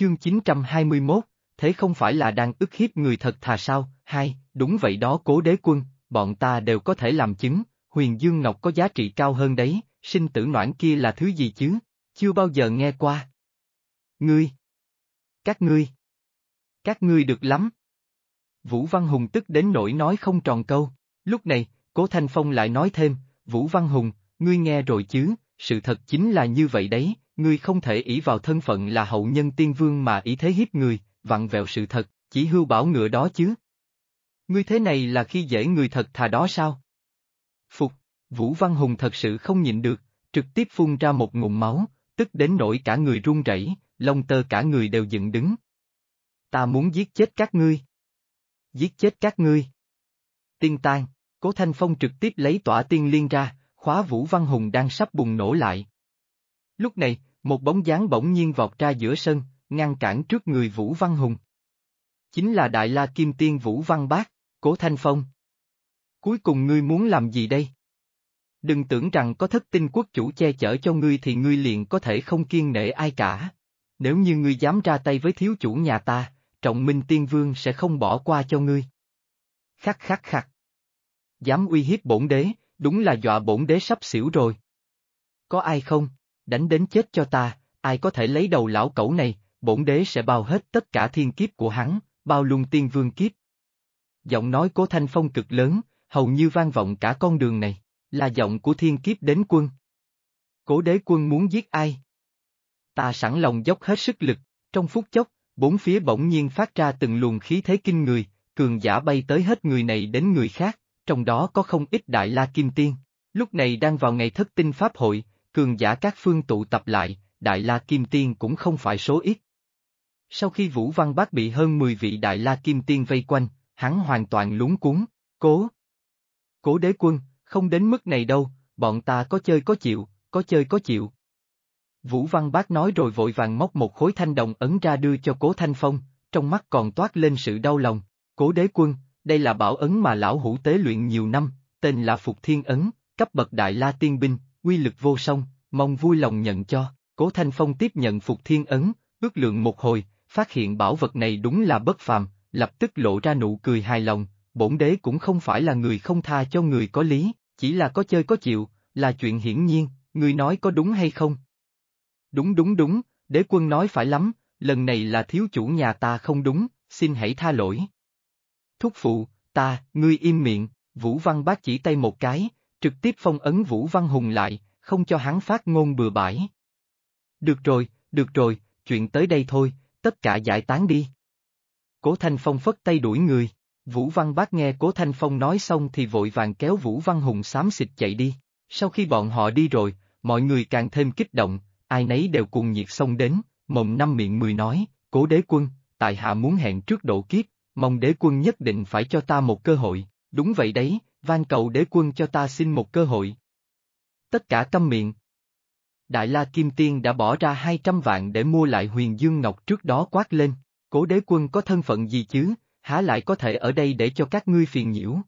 Chương 921, thế không phải là đang ức hiếp người thật thà sao, hai, đúng vậy đó cố đế quân, bọn ta đều có thể làm chứng, huyền dương ngọc có giá trị cao hơn đấy, sinh tử noãn kia là thứ gì chứ, chưa bao giờ nghe qua. Ngươi! Các ngươi! Các ngươi được lắm! Vũ Văn Hùng tức đến nỗi nói không tròn câu, lúc này, Cố Thanh Phong lại nói thêm, Vũ Văn Hùng, ngươi nghe rồi chứ, sự thật chính là như vậy đấy, ngươi không thể ỷ vào thân phận là hậu nhân tiên vương mà ý thế hiếp người, vặn vẹo sự thật, chỉ hưu bảo ngựa đó chứ. Ngươi thế này là khi dễ người thật thà đó sao? Phục, Vũ Văn Hùng thật sự không nhịn được, trực tiếp phun ra một ngụm máu, tức đến nỗi cả người run rẩy, lông tơ cả người đều dựng đứng. Ta muốn giết chết các ngươi. Giết chết các ngươi. Tiên tan, Cố Thanh Phong trực tiếp lấy tỏa tiên liên ra, khóa Vũ Văn Hùng đang sắp bùng nổ lại. Lúc này, một bóng dáng bỗng nhiên vọt ra giữa sân, ngăn cản trước người Vũ Văn Hùng. Chính là Đại La Kim Tiên Vũ Văn Bác, Cố Thanh Phong. Cuối cùng ngươi muốn làm gì đây? Đừng tưởng rằng có thất tinh quốc chủ che chở cho ngươi thì ngươi liền có thể không kiên nể ai cả. Nếu như ngươi dám ra tay với thiếu chủ nhà ta, trọng minh tiên vương sẽ không bỏ qua cho ngươi. Khắc khắc khắc. Dám uy hiếp bổn đế, đúng là dọa bổn đế sắp xỉu rồi. Có ai không? đánh đến chết cho ta, ai có thể lấy đầu lão cẩu này, bổn đế sẽ bao hết tất cả thiên kiếp của hắn, bao luôn tiên vương kiếp. Giọng nói cố Thanh Phong cực lớn, hầu như vang vọng cả con đường này, là giọng của thiên kiếp đến quân. Cố đế quân muốn giết ai? Ta sẵn lòng dốc hết sức lực, trong phút chốc, bốn phía bỗng nhiên phát ra từng luồng khí thế kinh người, cường giả bay tới hết người này đến người khác, trong đó có không ít đại la kim tiên. Lúc này đang vào ngày thất tinh pháp hội, cường giả các phương tụ tập lại, Đại La Kim Tiên cũng không phải số ít. Sau khi Vũ Văn Bác bị hơn 10 vị Đại La Kim Tiên vây quanh, hắn hoàn toàn lúng cuốn, cố. Cố đế quân, không đến mức này đâu, bọn ta có chơi có chịu, có chơi có chịu. Vũ Văn Bác nói rồi vội vàng móc một khối thanh đồng ấn ra đưa cho Cố Thanh Phong, trong mắt còn toát lên sự đau lòng. Cố đế quân, đây là bảo ấn mà lão hữu tế luyện nhiều năm, tên là Phục Thiên Ấn, cấp bậc Đại La Tiên Binh, Quy lực vô song, mong vui lòng nhận cho. Cố Thanh Phong tiếp nhận Phục Thiên Ấn, ước lượng một hồi, phát hiện bảo vật này đúng là bất phàm, lập tức lộ ra nụ cười hài lòng, bổn đế cũng không phải là người không tha cho người có lý, chỉ là có chơi có chịu, là chuyện hiển nhiên, người nói có đúng hay không? Đúng đúng đúng, đế quân nói phải lắm, lần này là thiếu chủ nhà ta không đúng, xin hãy tha lỗi. Thúc phụ, ta, ngươi im miệng, Vũ Văn bác chỉ tay một cái, trực tiếp phong ấn Vũ Văn Hùng lại, không cho hắn phát ngôn bừa bãi. Được rồi, được rồi, chuyện tới đây thôi, tất cả giải tán đi. Cố Thanh Phong phất tay đuổi người, Vũ Văn Bác nghe Cố Thanh Phong nói xong thì vội vàng kéo Vũ Văn Hùng xám xịt chạy đi, sau khi bọn họ đi rồi, mọi người càng thêm kích động, ai nấy đều cùng nhiệt xông đến, mộng năm miệng mười nói, Cố Đế Quân, tại hạ muốn hẹn trước độ kiếp, mong Đế Quân nhất định phải cho ta một cơ hội, đúng vậy đấy, van cầu đế quân cho ta xin một cơ hội. Tất cả câm miệng. Đại La Kim Tiên đã bỏ ra 200 vạn để mua lại huyền dương ngọc trước đó quát lên, cố đế quân có thân phận gì chứ, há lại có thể ở đây để cho các ngươi phiền nhiễu.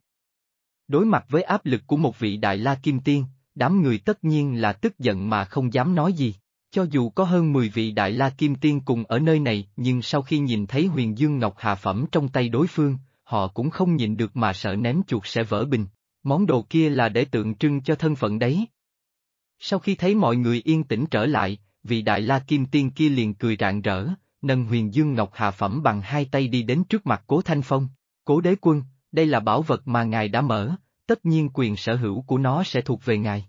Đối mặt với áp lực của một vị Đại La Kim Tiên, đám người tất nhiên là tức giận mà không dám nói gì. Cho dù có hơn 10 vị Đại La Kim Tiên cùng ở nơi này nhưng sau khi nhìn thấy huyền dương ngọc hạ phẩm trong tay đối phương, họ cũng không nhìn được mà sợ ném chuột sẽ vỡ bình, món đồ kia là để tượng trưng cho thân phận đấy. Sau khi thấy mọi người yên tĩnh trở lại, vị đại la kim tiên kia liền cười rạng rỡ, nâng huyền dương ngọc hạ phẩm bằng hai tay đi đến trước mặt cố thanh phong, cố đế quân, đây là bảo vật mà ngài đã mở, tất nhiên quyền sở hữu của nó sẽ thuộc về ngài.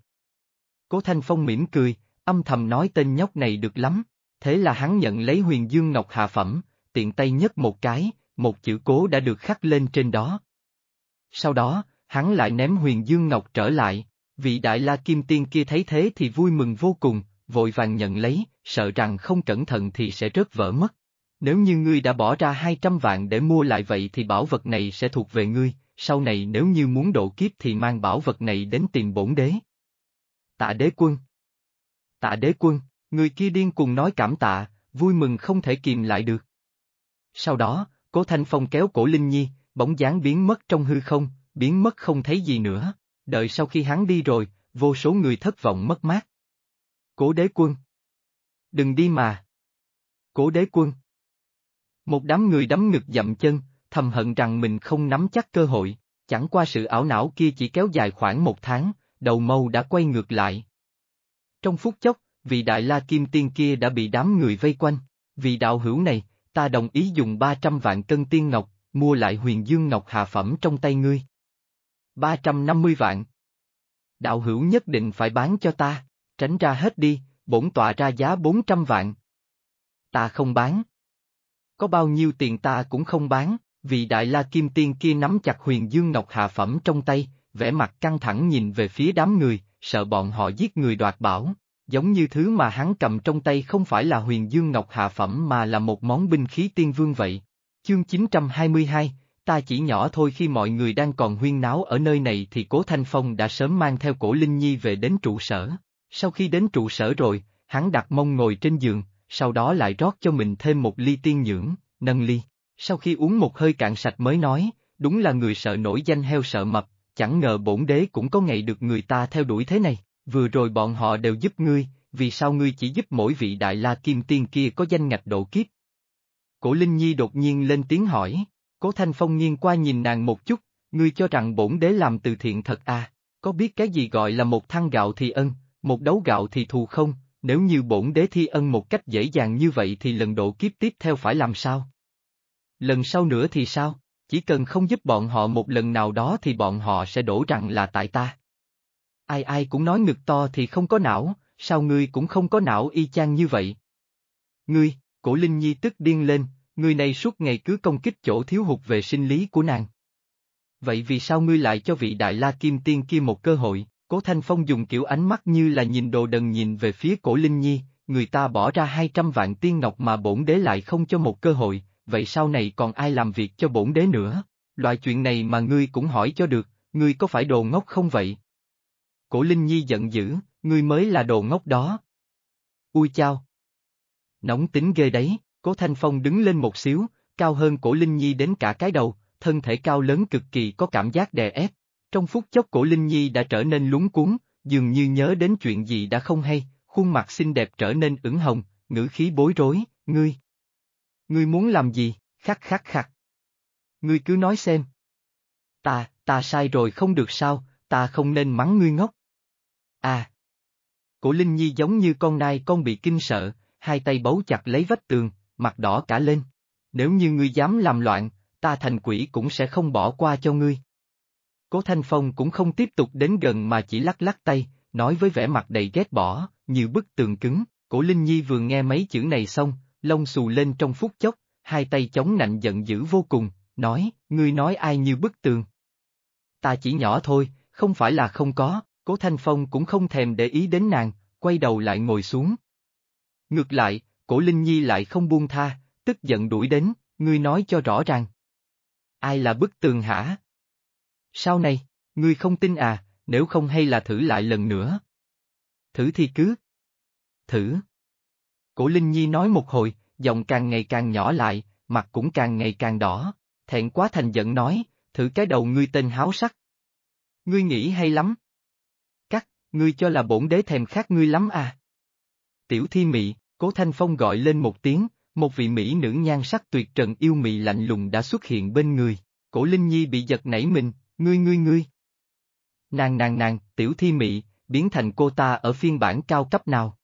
Cố thanh phong mỉm cười, âm thầm nói tên nhóc này được lắm, thế là hắn nhận lấy huyền dương ngọc hạ phẩm, tiện tay nhấc một cái, một chữ cố đã được khắc lên trên đó. Sau đó, hắn lại ném huyền dương ngọc trở lại, vị đại la kim tiên kia thấy thế thì vui mừng vô cùng, vội vàng nhận lấy, sợ rằng không cẩn thận thì sẽ rớt vỡ mất. Nếu như ngươi đã bỏ ra 200 vạn để mua lại vậy thì bảo vật này sẽ thuộc về ngươi, sau này nếu như muốn độ kiếp thì mang bảo vật này đến tìm bổn đế. Tạ đế quân Tạ đế quân, người kia điên cùng nói cảm tạ, vui mừng không thể kìm lại được. Sau đó, Cố Thanh Phong kéo cổ Linh Nhi, bóng dáng biến mất trong hư không, biến mất không thấy gì nữa. Đợi sau khi hắn đi rồi, vô số người thất vọng mất mát. Cố đế quân. Đừng đi mà. Cố đế quân. Một đám người đấm ngực dậm chân, thầm hận rằng mình không nắm chắc cơ hội, chẳng qua sự ảo não kia chỉ kéo dài khoảng một tháng, đầu mâu đã quay ngược lại. Trong phút chốc, vị đại la kim tiên kia đã bị đám người vây quanh, vị đạo hữu này, ta đồng ý dùng 300 vạn cân tiên ngọc, mua lại huyền dương ngọc hạ phẩm trong tay ngươi. 350 vạn. Đạo hữu nhất định phải bán cho ta, tránh ra hết đi, bổn tọa ra giá 400 vạn. Ta không bán. Có bao nhiêu tiền ta cũng không bán, vì đại la kim tiên kia nắm chặt huyền dương ngọc hạ phẩm trong tay, vẻ mặt căng thẳng nhìn về phía đám người, sợ bọn họ giết người đoạt bảo, giống như thứ mà hắn cầm trong tay không phải là huyền dương ngọc hạ phẩm mà là một món binh khí tiên vương vậy. Chương 922, ta chỉ nhỏ thôi khi mọi người đang còn huyên náo ở nơi này thì Cố Thanh Phong đã sớm mang theo cổ Linh Nhi về đến trụ sở. Sau khi đến trụ sở rồi, hắn đặt mông ngồi trên giường, sau đó lại rót cho mình thêm một ly tiên nhưỡng, nâng ly. Sau khi uống một hơi cạn sạch mới nói, đúng là người sợ nổi danh heo sợ mập, chẳng ngờ bổn đế cũng có ngày được người ta theo đuổi thế này vừa rồi bọn họ đều giúp ngươi, vì sao ngươi chỉ giúp mỗi vị đại la kim tiên kia có danh ngạch độ kiếp? Cổ Linh Nhi đột nhiên lên tiếng hỏi, Cố Thanh Phong nghiêng qua nhìn nàng một chút, ngươi cho rằng bổn đế làm từ thiện thật à, có biết cái gì gọi là một thăng gạo thì ân, một đấu gạo thì thù không, nếu như bổn đế thi ân một cách dễ dàng như vậy thì lần độ kiếp tiếp theo phải làm sao? Lần sau nữa thì sao? Chỉ cần không giúp bọn họ một lần nào đó thì bọn họ sẽ đổ rằng là tại ta. Ai ai cũng nói ngực to thì không có não, sao ngươi cũng không có não y chang như vậy? Ngươi, cổ Linh Nhi tức điên lên, người này suốt ngày cứ công kích chỗ thiếu hụt về sinh lý của nàng. Vậy vì sao ngươi lại cho vị đại la kim tiên kia một cơ hội, cố Thanh Phong dùng kiểu ánh mắt như là nhìn đồ đần nhìn về phía cổ Linh Nhi, người ta bỏ ra 200 vạn tiên ngọc mà bổn đế lại không cho một cơ hội, vậy sau này còn ai làm việc cho bổn đế nữa? Loại chuyện này mà ngươi cũng hỏi cho được, ngươi có phải đồ ngốc không vậy? Cổ Linh Nhi giận dữ, ngươi mới là đồ ngốc đó. Ui chao! Nóng tính ghê đấy, cố Thanh Phong đứng lên một xíu, cao hơn cổ Linh Nhi đến cả cái đầu, thân thể cao lớn cực kỳ có cảm giác đè ép. Trong phút chốc cổ Linh Nhi đã trở nên lúng cuốn, dường như nhớ đến chuyện gì đã không hay, khuôn mặt xinh đẹp trở nên ửng hồng, ngữ khí bối rối, ngươi. Ngươi muốn làm gì, khắc khắc khắc. Ngươi cứ nói xem. Ta, ta sai rồi không được sao, ta không nên mắng ngươi ngốc. À! Cổ Linh Nhi giống như con nai con bị kinh sợ, hai tay bấu chặt lấy vách tường, mặt đỏ cả lên. Nếu như ngươi dám làm loạn, ta thành quỷ cũng sẽ không bỏ qua cho ngươi. Cố Thanh Phong cũng không tiếp tục đến gần mà chỉ lắc lắc tay, nói với vẻ mặt đầy ghét bỏ, như bức tường cứng, cổ Linh Nhi vừa nghe mấy chữ này xong, lông xù lên trong phút chốc, hai tay chống nạnh giận dữ vô cùng, nói, ngươi nói ai như bức tường. Ta chỉ nhỏ thôi, không phải là không có. Cố Thanh Phong cũng không thèm để ý đến nàng, quay đầu lại ngồi xuống. Ngược lại, cổ Linh Nhi lại không buông tha, tức giận đuổi đến, ngươi nói cho rõ ràng. Ai là bức tường hả? Sau này, ngươi không tin à, nếu không hay là thử lại lần nữa. Thử thì cứ. Thử. Cổ Linh Nhi nói một hồi, giọng càng ngày càng nhỏ lại, mặt cũng càng ngày càng đỏ, thẹn quá thành giận nói, thử cái đầu ngươi tên háo sắc. Ngươi nghĩ hay lắm, ngươi cho là bổn đế thèm khát ngươi lắm à. Tiểu thi mị, cố thanh phong gọi lên một tiếng, một vị mỹ nữ nhan sắc tuyệt trần yêu mị lạnh lùng đã xuất hiện bên người, cổ linh nhi bị giật nảy mình, ngươi ngươi ngươi. Nàng nàng nàng, tiểu thi mị, biến thành cô ta ở phiên bản cao cấp nào?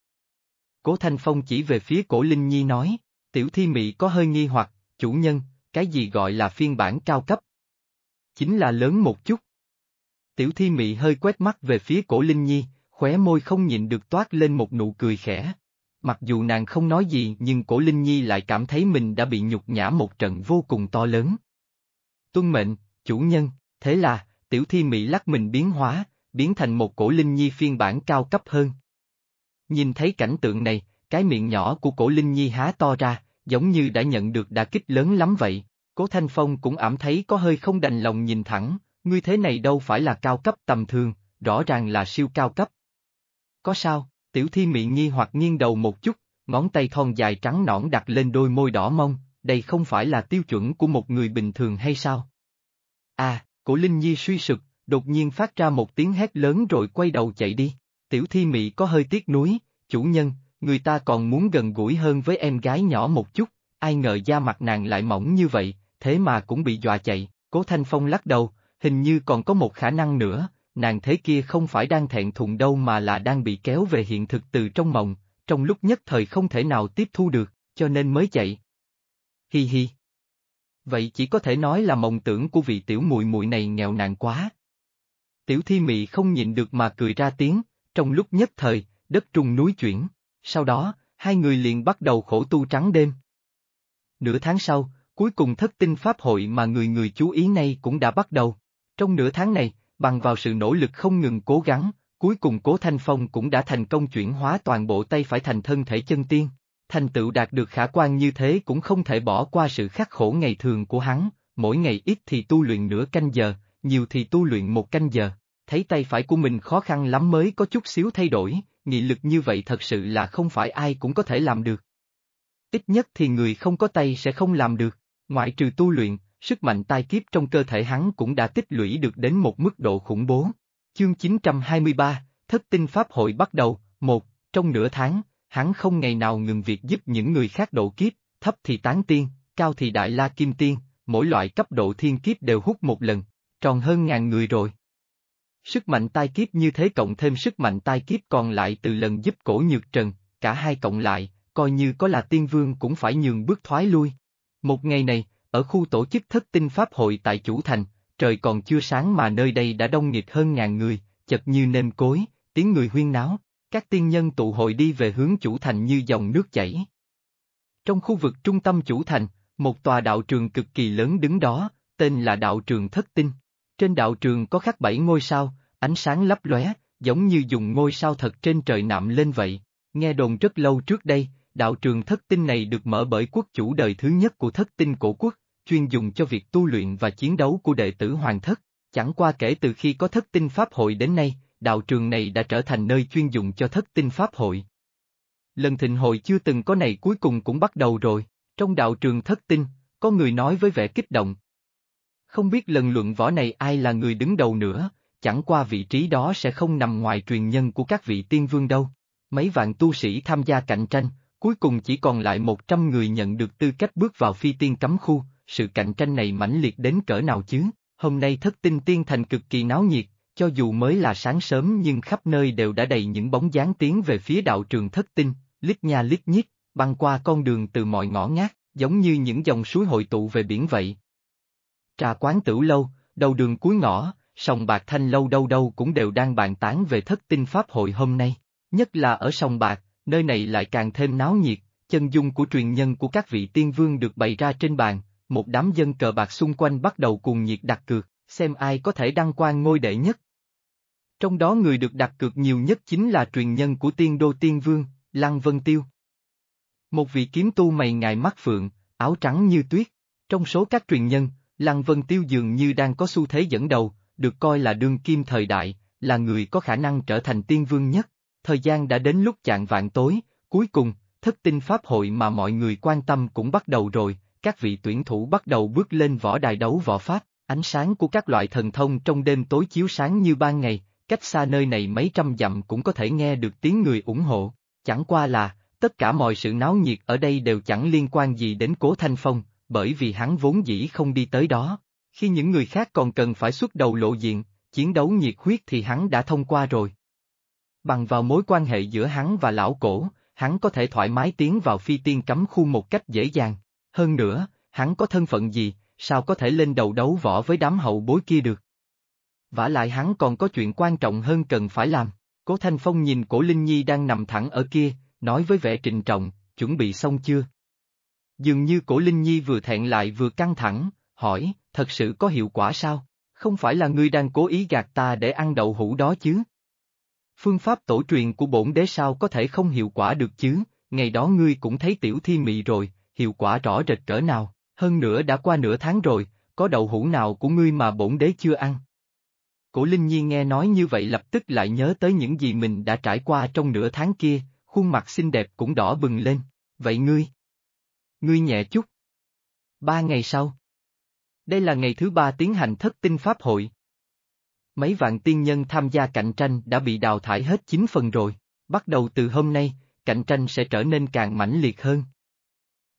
Cố thanh phong chỉ về phía cổ linh nhi nói, tiểu thi mị có hơi nghi hoặc, chủ nhân, cái gì gọi là phiên bản cao cấp? Chính là lớn một chút. Tiểu thi mị hơi quét mắt về phía cổ Linh Nhi, khóe môi không nhịn được toát lên một nụ cười khẽ. Mặc dù nàng không nói gì nhưng cổ Linh Nhi lại cảm thấy mình đã bị nhục nhã một trận vô cùng to lớn. Tuân mệnh, chủ nhân, thế là, tiểu thi mị lắc mình biến hóa, biến thành một cổ Linh Nhi phiên bản cao cấp hơn. Nhìn thấy cảnh tượng này, cái miệng nhỏ của cổ Linh Nhi há to ra, giống như đã nhận được đả kích lớn lắm vậy. Cố Thanh Phong cũng ảm thấy có hơi không đành lòng nhìn thẳng, Ngươi thế này đâu phải là cao cấp tầm thường, rõ ràng là siêu cao cấp. Có sao, tiểu thi mị nghi hoặc nghiêng đầu một chút, ngón tay thon dài trắng nõn đặt lên đôi môi đỏ mông, đây không phải là tiêu chuẩn của một người bình thường hay sao? À, cổ Linh Nhi suy sụp, đột nhiên phát ra một tiếng hét lớn rồi quay đầu chạy đi. Tiểu thi mị có hơi tiếc nuối, chủ nhân, người ta còn muốn gần gũi hơn với em gái nhỏ một chút, ai ngờ da mặt nàng lại mỏng như vậy, thế mà cũng bị dọa chạy. Cố Thanh Phong lắc đầu, hình như còn có một khả năng nữa, nàng thế kia không phải đang thẹn thùng đâu mà là đang bị kéo về hiện thực từ trong mộng, trong lúc nhất thời không thể nào tiếp thu được, cho nên mới chạy. Hi hi. Vậy chỉ có thể nói là mộng tưởng của vị tiểu muội muội này nghèo nàn quá. Tiểu thi mị không nhịn được mà cười ra tiếng, trong lúc nhất thời, đất trung núi chuyển, sau đó, hai người liền bắt đầu khổ tu trắng đêm. Nửa tháng sau, cuối cùng thất tinh pháp hội mà người người chú ý này cũng đã bắt đầu. Trong nửa tháng này, bằng vào sự nỗ lực không ngừng cố gắng, cuối cùng Cố Thanh Phong cũng đã thành công chuyển hóa toàn bộ tay phải thành thân thể chân tiên. Thành tựu đạt được khả quan như thế cũng không thể bỏ qua sự khắc khổ ngày thường của hắn, mỗi ngày ít thì tu luyện nửa canh giờ, nhiều thì tu luyện một canh giờ. Thấy tay phải của mình khó khăn lắm mới có chút xíu thay đổi, nghị lực như vậy thật sự là không phải ai cũng có thể làm được. Ít nhất thì người không có tay sẽ không làm được, ngoại trừ tu luyện, Sức mạnh tai kiếp trong cơ thể hắn cũng đã tích lũy được đến một mức độ khủng bố. Chương 923, Thất tinh Pháp hội bắt đầu, một, trong nửa tháng, hắn không ngày nào ngừng việc giúp những người khác độ kiếp, thấp thì tán tiên, cao thì đại la kim tiên, mỗi loại cấp độ thiên kiếp đều hút một lần, tròn hơn ngàn người rồi. Sức mạnh tai kiếp như thế cộng thêm sức mạnh tai kiếp còn lại từ lần giúp cổ nhược trần, cả hai cộng lại, coi như có là tiên vương cũng phải nhường bước thoái lui. Một ngày này, ở khu tổ chức thất tinh pháp hội tại Chủ Thành, trời còn chưa sáng mà nơi đây đã đông nghịt hơn ngàn người, chật như nêm cối, tiếng người huyên náo, các tiên nhân tụ hội đi về hướng Chủ Thành như dòng nước chảy. Trong khu vực trung tâm Chủ Thành, một tòa đạo trường cực kỳ lớn đứng đó, tên là đạo trường thất tinh. Trên đạo trường có khắc bảy ngôi sao, ánh sáng lấp lóe, giống như dùng ngôi sao thật trên trời nạm lên vậy. Nghe đồn rất lâu trước đây, Đạo trường thất tinh này được mở bởi quốc chủ đời thứ nhất của thất tinh cổ quốc, chuyên dùng cho việc tu luyện và chiến đấu của đệ tử hoàng thất. Chẳng qua kể từ khi có thất tinh pháp hội đến nay, đạo trường này đã trở thành nơi chuyên dùng cho thất tinh pháp hội. Lần thịnh hội chưa từng có này cuối cùng cũng bắt đầu rồi, trong đạo trường thất tinh, có người nói với vẻ kích động. Không biết lần luận võ này ai là người đứng đầu nữa, chẳng qua vị trí đó sẽ không nằm ngoài truyền nhân của các vị tiên vương đâu. Mấy vạn tu sĩ tham gia cạnh tranh, cuối cùng chỉ còn lại 100 người nhận được tư cách bước vào phi tiên cấm khu, sự cạnh tranh này mãnh liệt đến cỡ nào chứ? Hôm nay thất tinh tiên thành cực kỳ náo nhiệt, cho dù mới là sáng sớm nhưng khắp nơi đều đã đầy những bóng dáng tiến về phía đạo trường thất tinh, lít nha lít nhít, băng qua con đường từ mọi ngõ ngách, giống như những dòng suối hội tụ về biển vậy. Trà quán Tử lâu, đầu đường cuối ngõ, sòng bạc thanh lâu đâu đâu cũng đều đang bàn tán về thất tinh pháp hội hôm nay, nhất là ở sòng bạc, nơi này lại càng thêm náo nhiệt, chân dung của truyền nhân của các vị tiên vương được bày ra trên bàn, một đám dân cờ bạc xung quanh bắt đầu cùng nhiệt đặt cược, xem ai có thể đăng quan ngôi đệ nhất. Trong đó người được đặt cược nhiều nhất chính là truyền nhân của tiên đô tiên vương, Lăng Vân Tiêu. Một vị kiếm tu mày ngài mắt phượng, áo trắng như tuyết. Trong số các truyền nhân, Lăng Vân Tiêu dường như đang có xu thế dẫn đầu, được coi là đương kim thời đại, là người có khả năng trở thành tiên vương nhất thời gian đã đến lúc chạng vạn tối, cuối cùng, thất tinh pháp hội mà mọi người quan tâm cũng bắt đầu rồi, các vị tuyển thủ bắt đầu bước lên võ đài đấu võ pháp, ánh sáng của các loại thần thông trong đêm tối chiếu sáng như ban ngày, cách xa nơi này mấy trăm dặm cũng có thể nghe được tiếng người ủng hộ, chẳng qua là, tất cả mọi sự náo nhiệt ở đây đều chẳng liên quan gì đến Cố Thanh Phong, bởi vì hắn vốn dĩ không đi tới đó. Khi những người khác còn cần phải xuất đầu lộ diện, chiến đấu nhiệt huyết thì hắn đã thông qua rồi. Bằng vào mối quan hệ giữa hắn và lão cổ, hắn có thể thoải mái tiến vào phi tiên cấm khu một cách dễ dàng. Hơn nữa, hắn có thân phận gì, sao có thể lên đầu đấu võ với đám hậu bối kia được. Vả lại hắn còn có chuyện quan trọng hơn cần phải làm. Cố Thanh Phong nhìn cổ Linh Nhi đang nằm thẳng ở kia, nói với vẻ trình trọng, chuẩn bị xong chưa? Dường như cổ Linh Nhi vừa thẹn lại vừa căng thẳng, hỏi, thật sự có hiệu quả sao? Không phải là ngươi đang cố ý gạt ta để ăn đậu hũ đó chứ? phương pháp tổ truyền của bổn đế sao có thể không hiệu quả được chứ, ngày đó ngươi cũng thấy tiểu thi mị rồi, hiệu quả rõ rệt cỡ nào, hơn nữa đã qua nửa tháng rồi, có đậu hũ nào của ngươi mà bổn đế chưa ăn. Cổ Linh Nhi nghe nói như vậy lập tức lại nhớ tới những gì mình đã trải qua trong nửa tháng kia, khuôn mặt xinh đẹp cũng đỏ bừng lên, vậy ngươi? Ngươi nhẹ chút. Ba ngày sau. Đây là ngày thứ ba tiến hành thất tinh pháp hội, Mấy vạn tiên nhân tham gia cạnh tranh đã bị đào thải hết 9 phần rồi. Bắt đầu từ hôm nay, cạnh tranh sẽ trở nên càng mãnh liệt hơn.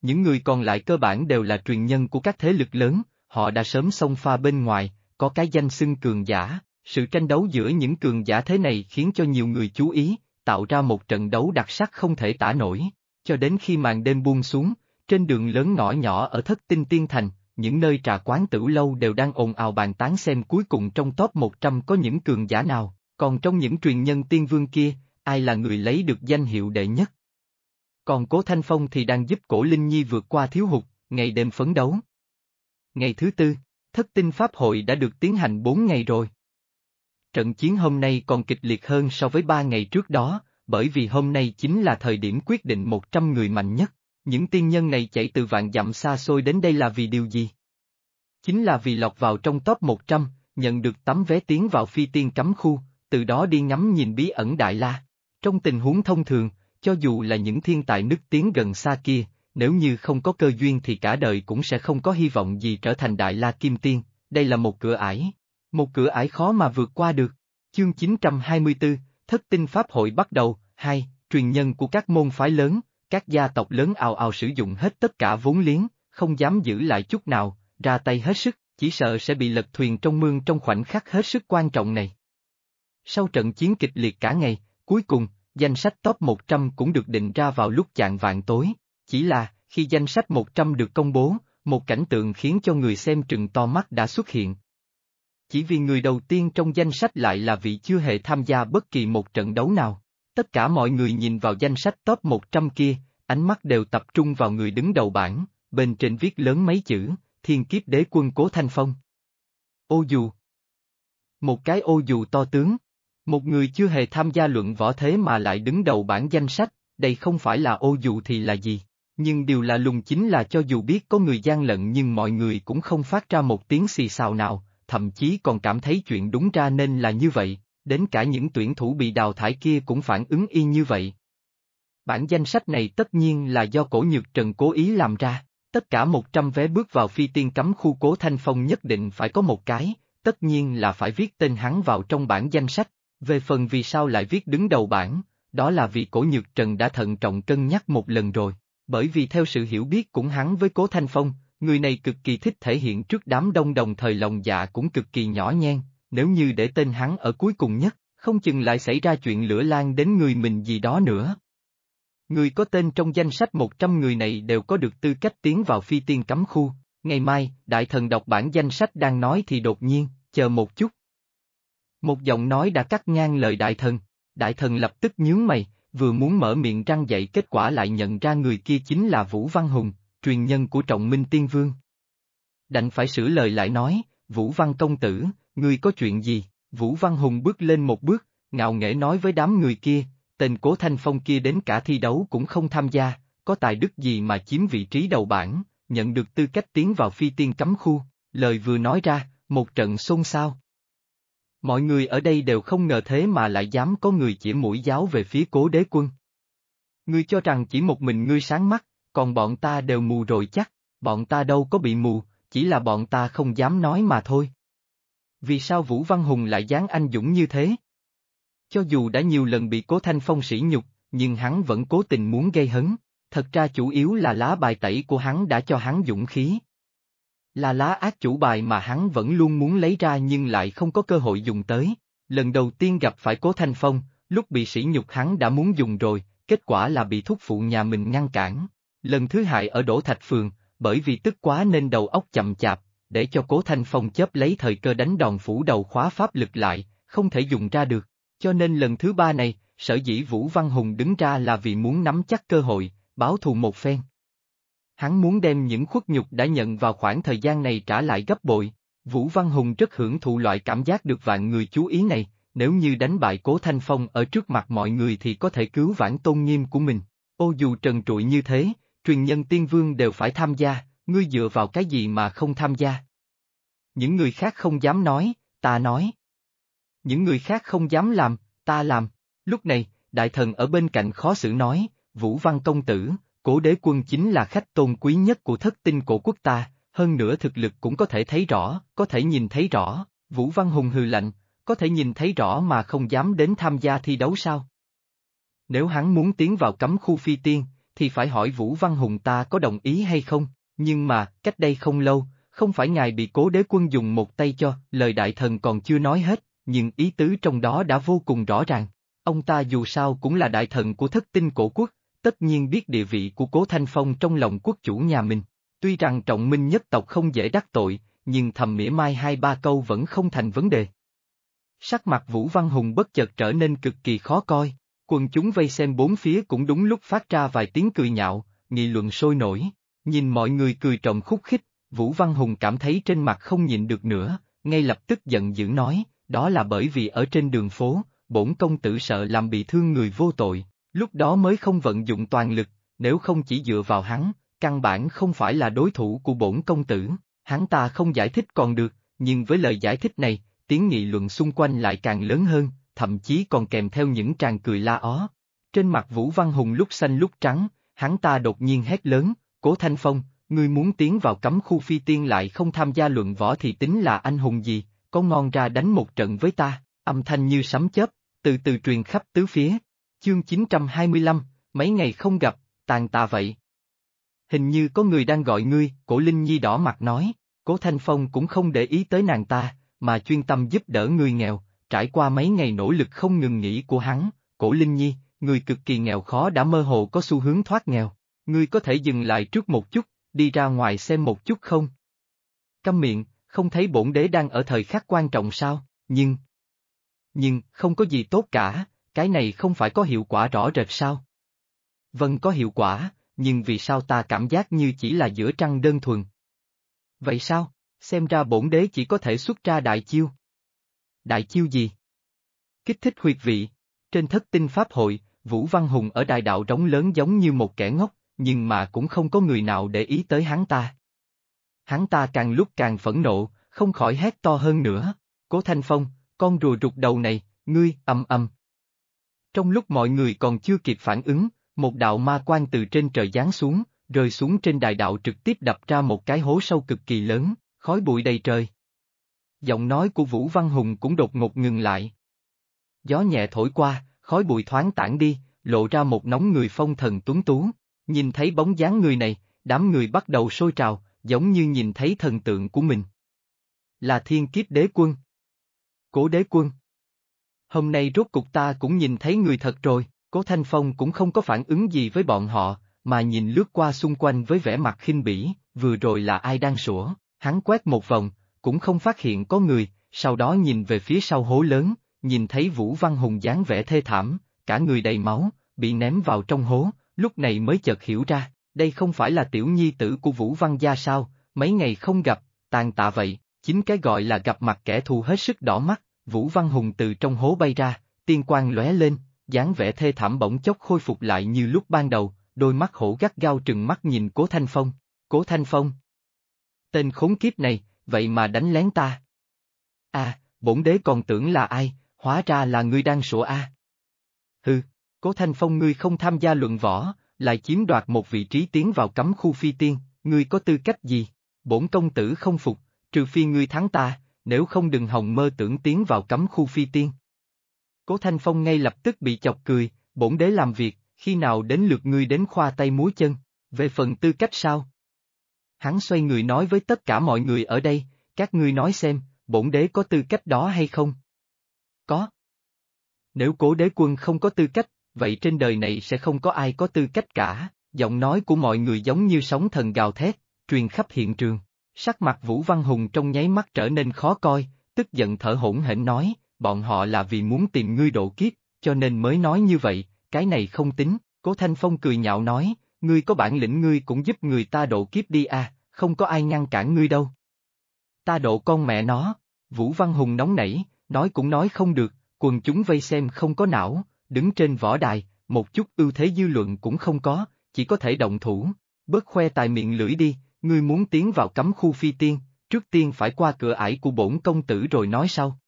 Những người còn lại cơ bản đều là truyền nhân của các thế lực lớn, họ đã sớm xông pha bên ngoài, có cái danh xưng cường giả, sự tranh đấu giữa những cường giả thế này khiến cho nhiều người chú ý, tạo ra một trận đấu đặc sắc không thể tả nổi, cho đến khi màn đêm buông xuống, trên đường lớn ngõ nhỏ ở thất tinh tiên thành, những nơi trà quán tử lâu đều đang ồn ào bàn tán xem cuối cùng trong top 100 có những cường giả nào, còn trong những truyền nhân tiên vương kia, ai là người lấy được danh hiệu đệ nhất. Còn Cố Thanh Phong thì đang giúp Cổ Linh Nhi vượt qua thiếu hụt, ngày đêm phấn đấu. Ngày thứ tư, thất tinh Pháp hội đã được tiến hành 4 ngày rồi. Trận chiến hôm nay còn kịch liệt hơn so với 3 ngày trước đó, bởi vì hôm nay chính là thời điểm quyết định 100 người mạnh nhất những tiên nhân này chạy từ vạn dặm xa xôi đến đây là vì điều gì? Chính là vì lọt vào trong top 100, nhận được tấm vé tiến vào phi tiên cấm khu, từ đó đi ngắm nhìn bí ẩn Đại La. Trong tình huống thông thường, cho dù là những thiên tài nức tiếng gần xa kia, nếu như không có cơ duyên thì cả đời cũng sẽ không có hy vọng gì trở thành Đại La Kim Tiên, đây là một cửa ải. Một cửa ải khó mà vượt qua được. Chương 924, Thất tinh Pháp hội bắt đầu, hai, truyền nhân của các môn phái lớn, các gia tộc lớn ào ào sử dụng hết tất cả vốn liếng, không dám giữ lại chút nào, ra tay hết sức, chỉ sợ sẽ bị lật thuyền trong mương trong khoảnh khắc hết sức quan trọng này. Sau trận chiến kịch liệt cả ngày, cuối cùng, danh sách top 100 cũng được định ra vào lúc chạng vạn tối, chỉ là, khi danh sách 100 được công bố, một cảnh tượng khiến cho người xem trừng to mắt đã xuất hiện. Chỉ vì người đầu tiên trong danh sách lại là vị chưa hề tham gia bất kỳ một trận đấu nào. Tất cả mọi người nhìn vào danh sách top 100 kia, ánh mắt đều tập trung vào người đứng đầu bảng, bên trên viết lớn mấy chữ, thiên kiếp đế quân Cố Thanh Phong. Ô dù. Một cái ô dù to tướng. Một người chưa hề tham gia luận võ thế mà lại đứng đầu bảng danh sách, đây không phải là ô dù thì là gì. Nhưng điều là lùng chính là cho dù biết có người gian lận nhưng mọi người cũng không phát ra một tiếng xì xào nào, thậm chí còn cảm thấy chuyện đúng ra nên là như vậy đến cả những tuyển thủ bị đào thải kia cũng phản ứng y như vậy. Bản danh sách này tất nhiên là do Cổ Nhược Trần cố ý làm ra, tất cả 100 vé bước vào phi tiên cấm khu Cố Thanh Phong nhất định phải có một cái, tất nhiên là phải viết tên hắn vào trong bản danh sách, về phần vì sao lại viết đứng đầu bản, đó là vì Cổ Nhược Trần đã thận trọng cân nhắc một lần rồi, bởi vì theo sự hiểu biết cũng hắn với Cố Thanh Phong, người này cực kỳ thích thể hiện trước đám đông đồng thời lòng dạ cũng cực kỳ nhỏ nhen, nếu như để tên hắn ở cuối cùng nhất, không chừng lại xảy ra chuyện lửa lan đến người mình gì đó nữa. Người có tên trong danh sách 100 người này đều có được tư cách tiến vào phi tiên cấm khu, ngày mai, đại thần đọc bản danh sách đang nói thì đột nhiên, chờ một chút. Một giọng nói đã cắt ngang lời đại thần, đại thần lập tức nhướng mày, vừa muốn mở miệng răng dậy, kết quả lại nhận ra người kia chính là Vũ Văn Hùng, truyền nhân của Trọng Minh Tiên Vương. Đành phải sửa lời lại nói, Vũ Văn Công Tử, Ngươi có chuyện gì? Vũ Văn Hùng bước lên một bước, ngạo nghễ nói với đám người kia, tên cố thanh phong kia đến cả thi đấu cũng không tham gia, có tài đức gì mà chiếm vị trí đầu bảng, nhận được tư cách tiến vào phi tiên cấm khu, lời vừa nói ra, một trận xôn xao. Mọi người ở đây đều không ngờ thế mà lại dám có người chỉ mũi giáo về phía cố đế quân. Ngươi cho rằng chỉ một mình ngươi sáng mắt, còn bọn ta đều mù rồi chắc, bọn ta đâu có bị mù, chỉ là bọn ta không dám nói mà thôi. Vì sao Vũ Văn Hùng lại dáng anh dũng như thế? Cho dù đã nhiều lần bị Cố Thanh Phong sỉ nhục, nhưng hắn vẫn cố tình muốn gây hấn, thật ra chủ yếu là lá bài tẩy của hắn đã cho hắn dũng khí. Là lá ác chủ bài mà hắn vẫn luôn muốn lấy ra nhưng lại không có cơ hội dùng tới, lần đầu tiên gặp phải Cố Thanh Phong, lúc bị sỉ nhục hắn đã muốn dùng rồi, kết quả là bị thúc phụ nhà mình ngăn cản. Lần thứ hai ở Đỗ Thạch Phường, bởi vì tức quá nên đầu óc chậm chạp, để cho Cố Thanh Phong chớp lấy thời cơ đánh đòn phủ đầu khóa pháp lực lại, không thể dùng ra được. Cho nên lần thứ ba này, sở dĩ Vũ Văn Hùng đứng ra là vì muốn nắm chắc cơ hội, báo thù một phen. Hắn muốn đem những khuất nhục đã nhận vào khoảng thời gian này trả lại gấp bội. Vũ Văn Hùng rất hưởng thụ loại cảm giác được vạn người chú ý này, nếu như đánh bại Cố Thanh Phong ở trước mặt mọi người thì có thể cứu vãn tôn nghiêm của mình. Ô dù trần trụi như thế, truyền nhân tiên vương đều phải tham gia, ngươi dựa vào cái gì mà không tham gia? Những người khác không dám nói, ta nói. Những người khác không dám làm, ta làm. Lúc này, đại thần ở bên cạnh khó xử nói, Vũ Văn Công Tử, cổ đế quân chính là khách tôn quý nhất của thất tinh cổ quốc ta, hơn nữa thực lực cũng có thể thấy rõ, có thể nhìn thấy rõ, Vũ Văn Hùng hừ lạnh, có thể nhìn thấy rõ mà không dám đến tham gia thi đấu sao? Nếu hắn muốn tiến vào cấm khu phi tiên, thì phải hỏi Vũ Văn Hùng ta có đồng ý hay không? Nhưng mà, cách đây không lâu, không phải ngài bị cố đế quân dùng một tay cho, lời đại thần còn chưa nói hết, nhưng ý tứ trong đó đã vô cùng rõ ràng. Ông ta dù sao cũng là đại thần của thất tinh cổ quốc, tất nhiên biết địa vị của cố Thanh Phong trong lòng quốc chủ nhà mình. Tuy rằng trọng minh nhất tộc không dễ đắc tội, nhưng thầm mỉa mai hai ba câu vẫn không thành vấn đề. Sắc mặt Vũ Văn Hùng bất chợt trở nên cực kỳ khó coi, quần chúng vây xem bốn phía cũng đúng lúc phát ra vài tiếng cười nhạo, nghị luận sôi nổi, Nhìn mọi người cười trộm khúc khích, Vũ Văn Hùng cảm thấy trên mặt không nhịn được nữa, ngay lập tức giận dữ nói, đó là bởi vì ở trên đường phố, bổn công tử sợ làm bị thương người vô tội, lúc đó mới không vận dụng toàn lực, nếu không chỉ dựa vào hắn, căn bản không phải là đối thủ của bổn công tử, hắn ta không giải thích còn được, nhưng với lời giải thích này, tiếng nghị luận xung quanh lại càng lớn hơn, thậm chí còn kèm theo những tràng cười la ó. Trên mặt Vũ Văn Hùng lúc xanh lúc trắng, hắn ta đột nhiên hét lớn, Cố Thanh Phong, ngươi muốn tiến vào cấm khu phi tiên lại không tham gia luận võ thì tính là anh hùng gì, có ngon ra đánh một trận với ta, âm thanh như sấm chớp, từ từ truyền khắp tứ phía. Chương 925, mấy ngày không gặp, tàn tạ vậy. Hình như có người đang gọi ngươi, cổ Linh Nhi đỏ mặt nói, cố Thanh Phong cũng không để ý tới nàng ta, mà chuyên tâm giúp đỡ người nghèo, trải qua mấy ngày nỗ lực không ngừng nghỉ của hắn, cổ Linh Nhi, người cực kỳ nghèo khó đã mơ hồ có xu hướng thoát nghèo. Ngươi có thể dừng lại trước một chút, đi ra ngoài xem một chút không? Câm miệng, không thấy bổn đế đang ở thời khắc quan trọng sao, nhưng... Nhưng, không có gì tốt cả, cái này không phải có hiệu quả rõ rệt sao? Vâng có hiệu quả, nhưng vì sao ta cảm giác như chỉ là giữa trăng đơn thuần? Vậy sao? Xem ra bổn đế chỉ có thể xuất ra đại chiêu. Đại chiêu gì? Kích thích huyệt vị. Trên thất tinh pháp hội, Vũ Văn Hùng ở đại đạo rống lớn giống như một kẻ ngốc, nhưng mà cũng không có người nào để ý tới hắn ta. Hắn ta càng lúc càng phẫn nộ, không khỏi hét to hơn nữa, cố Thanh Phong, con rùa rụt đầu này, ngươi, âm âm. Trong lúc mọi người còn chưa kịp phản ứng, một đạo ma quan từ trên trời giáng xuống, rơi xuống trên đài đạo trực tiếp đập ra một cái hố sâu cực kỳ lớn, khói bụi đầy trời. Giọng nói của Vũ Văn Hùng cũng đột ngột ngừng lại. Gió nhẹ thổi qua, khói bụi thoáng tản đi, lộ ra một nóng người phong thần tuấn tú, Nhìn thấy bóng dáng người này, đám người bắt đầu sôi trào, giống như nhìn thấy thần tượng của mình. Là thiên kiếp đế quân. Cố đế quân. Hôm nay rốt cục ta cũng nhìn thấy người thật rồi, cố Thanh Phong cũng không có phản ứng gì với bọn họ, mà nhìn lướt qua xung quanh với vẻ mặt khinh bỉ, vừa rồi là ai đang sủa, hắn quét một vòng, cũng không phát hiện có người, sau đó nhìn về phía sau hố lớn, nhìn thấy Vũ Văn Hùng dáng vẻ thê thảm, cả người đầy máu, bị ném vào trong hố, lúc này mới chợt hiểu ra, đây không phải là tiểu nhi tử của Vũ Văn Gia sao, mấy ngày không gặp, tàn tạ vậy, chính cái gọi là gặp mặt kẻ thù hết sức đỏ mắt, Vũ Văn Hùng từ trong hố bay ra, tiên quang lóe lên, dáng vẻ thê thảm bỗng chốc khôi phục lại như lúc ban đầu, đôi mắt hổ gắt gao trừng mắt nhìn Cố Thanh Phong, Cố Thanh Phong. Tên khốn kiếp này, vậy mà đánh lén ta. À, bổn đế còn tưởng là ai, hóa ra là ngươi đang sủa a. À. Hừ, Cố Thanh Phong ngươi không tham gia luận võ, lại chiếm đoạt một vị trí tiến vào cấm khu phi tiên, ngươi có tư cách gì? Bổn công tử không phục, trừ phi ngươi thắng ta, nếu không đừng hồng mơ tưởng tiến vào cấm khu phi tiên. Cố Thanh Phong ngay lập tức bị chọc cười, bổn đế làm việc, khi nào đến lượt ngươi đến khoa tay múa chân, về phần tư cách sao? Hắn xoay người nói với tất cả mọi người ở đây, các ngươi nói xem, bổn đế có tư cách đó hay không? Có. Nếu cố đế quân không có tư cách, vậy trên đời này sẽ không có ai có tư cách cả, giọng nói của mọi người giống như sóng thần gào thét, truyền khắp hiện trường. Sắc mặt Vũ Văn Hùng trong nháy mắt trở nên khó coi, tức giận thở hổn hển nói, bọn họ là vì muốn tìm ngươi độ kiếp, cho nên mới nói như vậy, cái này không tính, Cố Thanh Phong cười nhạo nói, ngươi có bản lĩnh ngươi cũng giúp người ta độ kiếp đi à, không có ai ngăn cản ngươi đâu. Ta độ con mẹ nó, Vũ Văn Hùng nóng nảy, nói cũng nói không được, quần chúng vây xem không có não, đứng trên võ đài, một chút ưu thế dư luận cũng không có, chỉ có thể động thủ, bớt khoe tài miệng lưỡi đi, ngươi muốn tiến vào cấm khu phi tiên, trước tiên phải qua cửa ải của bổn công tử rồi nói sau.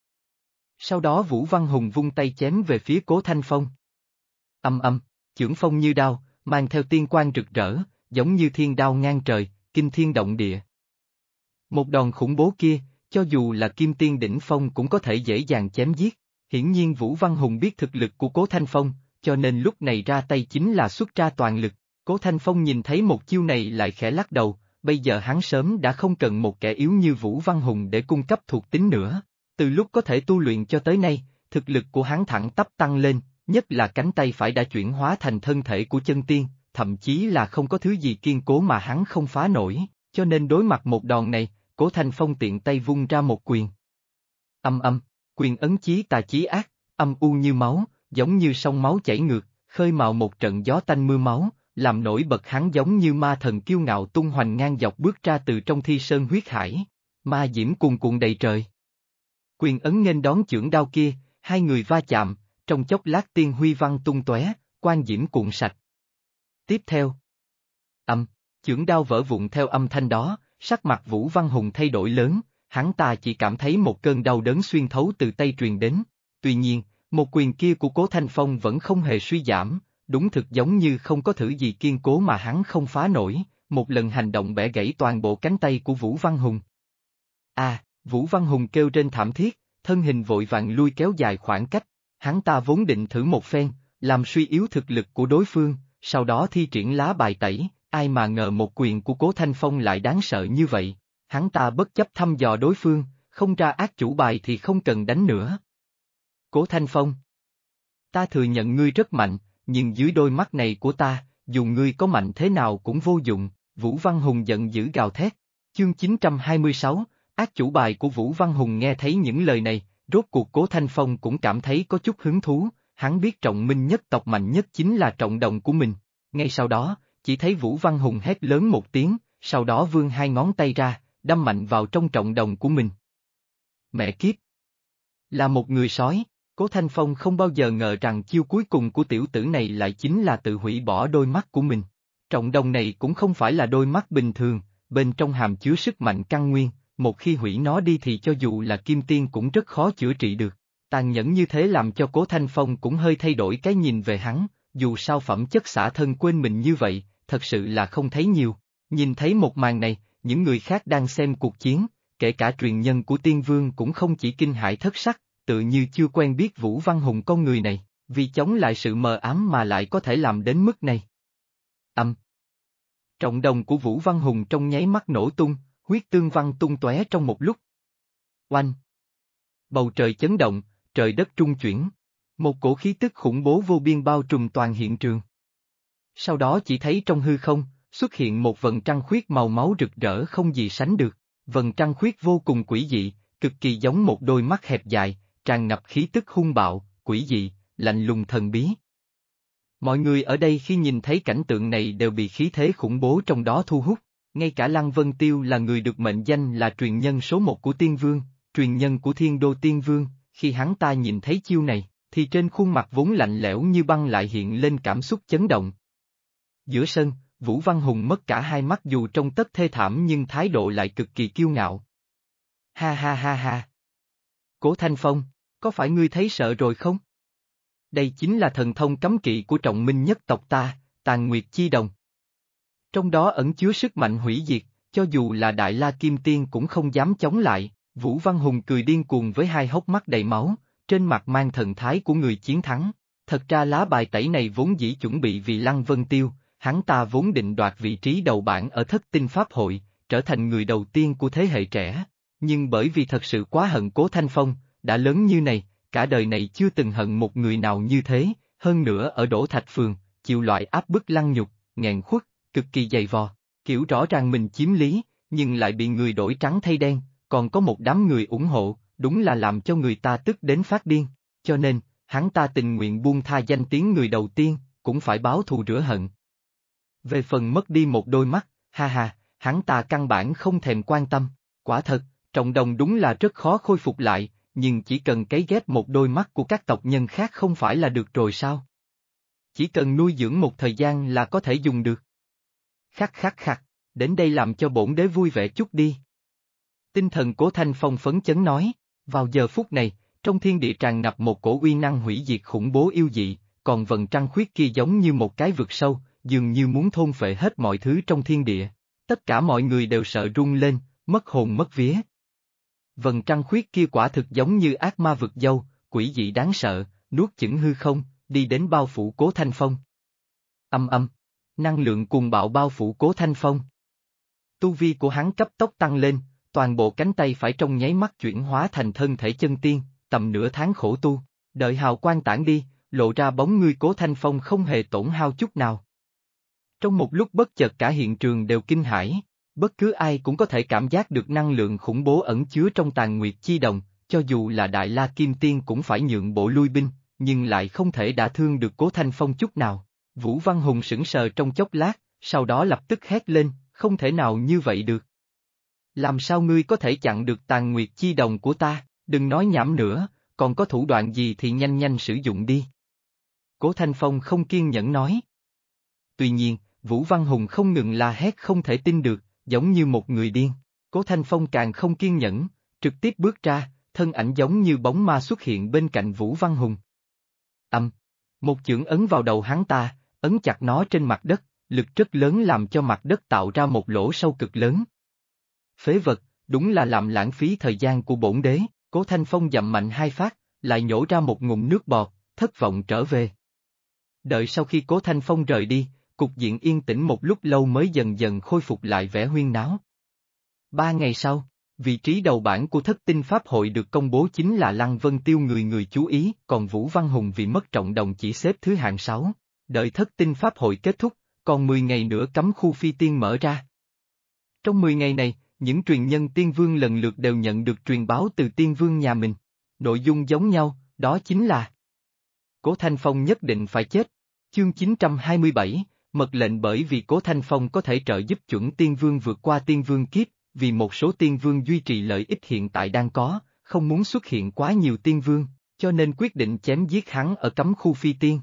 Sau đó Vũ Văn Hùng vung tay chém về phía Cố Thanh Phong. Âm âm, trưởng phong như đao, mang theo tiên quan rực rỡ, giống như thiên đao ngang trời, kinh thiên động địa. Một đòn khủng bố kia, cho dù là kim tiên đỉnh phong cũng có thể dễ dàng chém giết. Hiển nhiên Vũ Văn Hùng biết thực lực của Cố Thanh Phong, cho nên lúc này ra tay chính là xuất ra toàn lực. Cố Thanh Phong nhìn thấy một chiêu này lại khẽ lắc đầu, bây giờ hắn sớm đã không cần một kẻ yếu như Vũ Văn Hùng để cung cấp thuộc tính nữa. Từ lúc có thể tu luyện cho tới nay, thực lực của hắn thẳng tắp tăng lên, nhất là cánh tay phải đã chuyển hóa thành thân thể của chân tiên, thậm chí là không có thứ gì kiên cố mà hắn không phá nổi, cho nên đối mặt một đòn này, Cố Thanh Phong tiện tay vung ra một quyền. Âm âm quyền ấn chí tà chí ác, âm u như máu, giống như sông máu chảy ngược, khơi mào một trận gió tanh mưa máu, làm nổi bật hắn giống như ma thần kiêu ngạo tung hoành ngang dọc bước ra từ trong thi sơn huyết hải, ma diễm cuồn cuộn đầy trời. Quyền ấn nghênh đón chưởng đao kia, hai người va chạm, trong chốc lát tiên huy văn tung tóe, quan diễm cuộn sạch. Tiếp theo, âm, chưởng đao vỡ vụn theo âm thanh đó, sắc mặt Vũ Văn Hùng thay đổi lớn, hắn ta chỉ cảm thấy một cơn đau đớn xuyên thấu từ tay truyền đến. Tuy nhiên, một quyền kia của Cố Thanh Phong vẫn không hề suy giảm, đúng thực giống như không có thử gì kiên cố mà hắn không phá nổi, một lần hành động bẻ gãy toàn bộ cánh tay của Vũ Văn Hùng. a à, Vũ Văn Hùng kêu trên thảm thiết, thân hình vội vàng lui kéo dài khoảng cách, hắn ta vốn định thử một phen, làm suy yếu thực lực của đối phương, sau đó thi triển lá bài tẩy, ai mà ngờ một quyền của Cố Thanh Phong lại đáng sợ như vậy, hắn ta bất chấp thăm dò đối phương, không ra ác chủ bài thì không cần đánh nữa. Cố Thanh Phong Ta thừa nhận ngươi rất mạnh, nhưng dưới đôi mắt này của ta, dù ngươi có mạnh thế nào cũng vô dụng, Vũ Văn Hùng giận dữ gào thét. Chương 926, ác chủ bài của Vũ Văn Hùng nghe thấy những lời này, rốt cuộc Cố Thanh Phong cũng cảm thấy có chút hứng thú, hắn biết trọng minh nhất tộc mạnh nhất chính là trọng đồng của mình. Ngay sau đó, chỉ thấy Vũ Văn Hùng hét lớn một tiếng, sau đó vươn hai ngón tay ra, đâm mạnh vào trong trọng đồng của mình. Mẹ kiếp! Là một người sói, Cố Thanh Phong không bao giờ ngờ rằng chiêu cuối cùng của tiểu tử này lại chính là tự hủy bỏ đôi mắt của mình. Trọng đồng này cũng không phải là đôi mắt bình thường, bên trong hàm chứa sức mạnh căn nguyên, một khi hủy nó đi thì cho dù là kim tiên cũng rất khó chữa trị được. Tàn nhẫn như thế làm cho Cố Thanh Phong cũng hơi thay đổi cái nhìn về hắn, dù sao phẩm chất xã thân quên mình như vậy, thật sự là không thấy nhiều. Nhìn thấy một màn này, những người khác đang xem cuộc chiến, kể cả truyền nhân của tiên vương cũng không chỉ kinh hãi thất sắc, tự như chưa quen biết Vũ Văn Hùng con người này, vì chống lại sự mờ ám mà lại có thể làm đến mức này. Âm Trọng đồng của Vũ Văn Hùng trong nháy mắt nổ tung, huyết tương văn tung tóe trong một lúc. Oanh Bầu trời chấn động, trời đất trung chuyển. Một cổ khí tức khủng bố vô biên bao trùm toàn hiện trường. Sau đó chỉ thấy trong hư không, xuất hiện một vần trăng khuyết màu máu rực rỡ không gì sánh được. Vần trăng khuyết vô cùng quỷ dị, cực kỳ giống một đôi mắt hẹp dài, tràn ngập khí tức hung bạo, quỷ dị, lạnh lùng thần bí. Mọi người ở đây khi nhìn thấy cảnh tượng này đều bị khí thế khủng bố trong đó thu hút, ngay cả Lăng Vân Tiêu là người được mệnh danh là truyền nhân số một của Tiên Vương, truyền nhân của Thiên Đô Tiên Vương, khi hắn ta nhìn thấy chiêu này, thì trên khuôn mặt vốn lạnh lẽo như băng lại hiện lên cảm xúc chấn động. Giữa sân, Vũ Văn Hùng mất cả hai mắt dù trong tất thê thảm nhưng thái độ lại cực kỳ kiêu ngạo. Ha ha ha ha. Cố Thanh Phong, có phải ngươi thấy sợ rồi không? Đây chính là thần thông cấm kỵ của trọng minh nhất tộc ta, tàn nguyệt chi đồng. Trong đó ẩn chứa sức mạnh hủy diệt, cho dù là Đại La Kim Tiên cũng không dám chống lại, Vũ Văn Hùng cười điên cuồng với hai hốc mắt đầy máu, trên mặt mang thần thái của người chiến thắng. Thật ra lá bài tẩy này vốn dĩ chuẩn bị vì Lăng Vân Tiêu, hắn ta vốn định đoạt vị trí đầu bảng ở thất tinh pháp hội, trở thành người đầu tiên của thế hệ trẻ. Nhưng bởi vì thật sự quá hận cố Thanh Phong, đã lớn như này, cả đời này chưa từng hận một người nào như thế, hơn nữa ở đổ Thạch Phường, chịu loại áp bức lăng nhục, nghẹn khuất, cực kỳ dày vò, kiểu rõ ràng mình chiếm lý, nhưng lại bị người đổi trắng thay đen, còn có một đám người ủng hộ, đúng là làm cho người ta tức đến phát điên, cho nên, hắn ta tình nguyện buông tha danh tiếng người đầu tiên, cũng phải báo thù rửa hận. Về phần mất đi một đôi mắt, ha ha, hắn ta căn bản không thèm quan tâm. Quả thật, trọng đồng đúng là rất khó khôi phục lại, nhưng chỉ cần cấy ghép một đôi mắt của các tộc nhân khác không phải là được rồi sao? Chỉ cần nuôi dưỡng một thời gian là có thể dùng được. Khắc khắc khắc, đến đây làm cho bổn đế vui vẻ chút đi. Tinh thần cố thanh phong phấn chấn nói, vào giờ phút này, trong thiên địa tràn ngập một cổ uy năng hủy diệt khủng bố yêu dị, còn vần trăng khuyết kia giống như một cái vực sâu, dường như muốn thôn phệ hết mọi thứ trong thiên địa. Tất cả mọi người đều sợ rung lên, mất hồn mất vía. Vần trăng khuyết kia quả thực giống như ác ma vực dâu, quỷ dị đáng sợ, nuốt chửng hư không, đi đến bao phủ cố thanh phong. Âm âm, năng lượng cuồng bạo bao phủ cố thanh phong. Tu vi của hắn cấp tốc tăng lên, toàn bộ cánh tay phải trong nháy mắt chuyển hóa thành thân thể chân tiên, tầm nửa tháng khổ tu, đợi hào quang tản đi, lộ ra bóng ngươi cố thanh phong không hề tổn hao chút nào. Trong một lúc bất chợt cả hiện trường đều kinh hãi, bất cứ ai cũng có thể cảm giác được năng lượng khủng bố ẩn chứa trong tàn nguyệt chi đồng, cho dù là Đại La Kim Tiên cũng phải nhượng bộ lui binh, nhưng lại không thể đả thương được Cố Thanh Phong chút nào. Vũ Văn Hùng sững sờ trong chốc lát, sau đó lập tức hét lên, không thể nào như vậy được. Làm sao ngươi có thể chặn được tàn nguyệt chi đồng của ta, đừng nói nhảm nữa, còn có thủ đoạn gì thì nhanh nhanh sử dụng đi. Cố Thanh Phong không kiên nhẫn nói. Tuy nhiên, Vũ Văn Hùng không ngừng la hét không thể tin được, giống như một người điên. Cố Thanh Phong càng không kiên nhẫn, trực tiếp bước ra, thân ảnh giống như bóng ma xuất hiện bên cạnh Vũ Văn Hùng. Âm. Một chưởng ấn vào đầu hắn ta, ấn chặt nó trên mặt đất, lực rất lớn làm cho mặt đất tạo ra một lỗ sâu cực lớn. Phế vật, đúng là làm lãng phí thời gian của bổn đế, Cố Thanh Phong dậm mạnh hai phát, lại nhổ ra một ngụm nước bọt, thất vọng trở về. Đợi sau khi Cố Thanh Phong rời đi, Cục diện yên tĩnh một lúc lâu mới dần dần khôi phục lại vẻ huyên náo. Ba ngày sau, vị trí đầu bảng của thất tinh Pháp hội được công bố chính là Lăng Vân Tiêu người người chú ý, còn Vũ Văn Hùng vì mất trọng đồng chỉ xếp thứ hạng 6. Đợi thất tinh Pháp hội kết thúc, còn 10 ngày nữa cấm khu phi tiên mở ra. Trong 10 ngày này, những truyền nhân tiên vương lần lượt đều nhận được truyền báo từ tiên vương nhà mình. Nội dung giống nhau, đó chính là Cố Thanh Phong nhất định phải chết. Chương 927, mật lệnh bởi vì Cố Thanh Phong có thể trợ giúp chuẩn tiên vương vượt qua tiên vương kiếp, vì một số tiên vương duy trì lợi ích hiện tại đang có, không muốn xuất hiện quá nhiều tiên vương, cho nên quyết định chém giết hắn ở cấm khu phi tiên.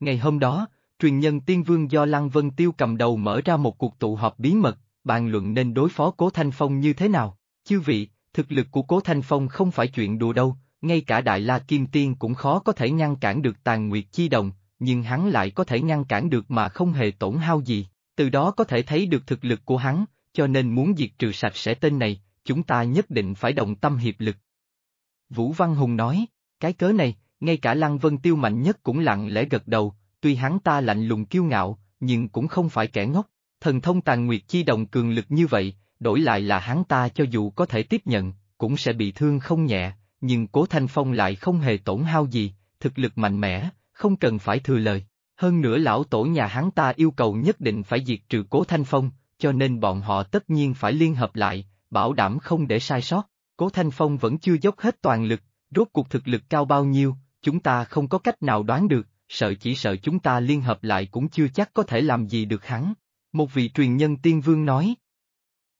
Ngày hôm đó, truyền nhân tiên vương do Lăng Vân Tiêu cầm đầu mở ra một cuộc tụ họp bí mật, bàn luận nên đối phó Cố Thanh Phong như thế nào. Chư vị, thực lực của Cố Thanh Phong không phải chuyện đùa đâu, ngay cả Đại La Kim Tiên cũng khó có thể ngăn cản được tàn nguyệt chi đồng, nhưng hắn lại có thể ngăn cản được mà không hề tổn hao gì, từ đó có thể thấy được thực lực của hắn, cho nên muốn diệt trừ sạch sẽ tên này, chúng ta nhất định phải động tâm hiệp lực. Vũ Văn Hùng nói, cái cớ này, ngay cả Lăng Vân Tiêu mạnh nhất cũng lặng lẽ gật đầu, tuy hắn ta lạnh lùng kiêu ngạo, nhưng cũng không phải kẻ ngốc, thần thông tàn nguyệt chi động cường lực như vậy, đổi lại là hắn ta cho dù có thể tiếp nhận, cũng sẽ bị thương không nhẹ, nhưng Cố Thanh Phong lại không hề tổn hao gì, thực lực mạnh mẽ, không cần phải thừa lời. Hơn nữa lão tổ nhà hắn ta yêu cầu nhất định phải diệt trừ Cố Thanh Phong, cho nên bọn họ tất nhiên phải liên hợp lại, bảo đảm không để sai sót. Cố Thanh Phong vẫn chưa dốc hết toàn lực, rốt cuộc thực lực cao bao nhiêu, chúng ta không có cách nào đoán được, sợ chỉ sợ chúng ta liên hợp lại cũng chưa chắc có thể làm gì được hắn. Một vị truyền nhân tiên vương nói.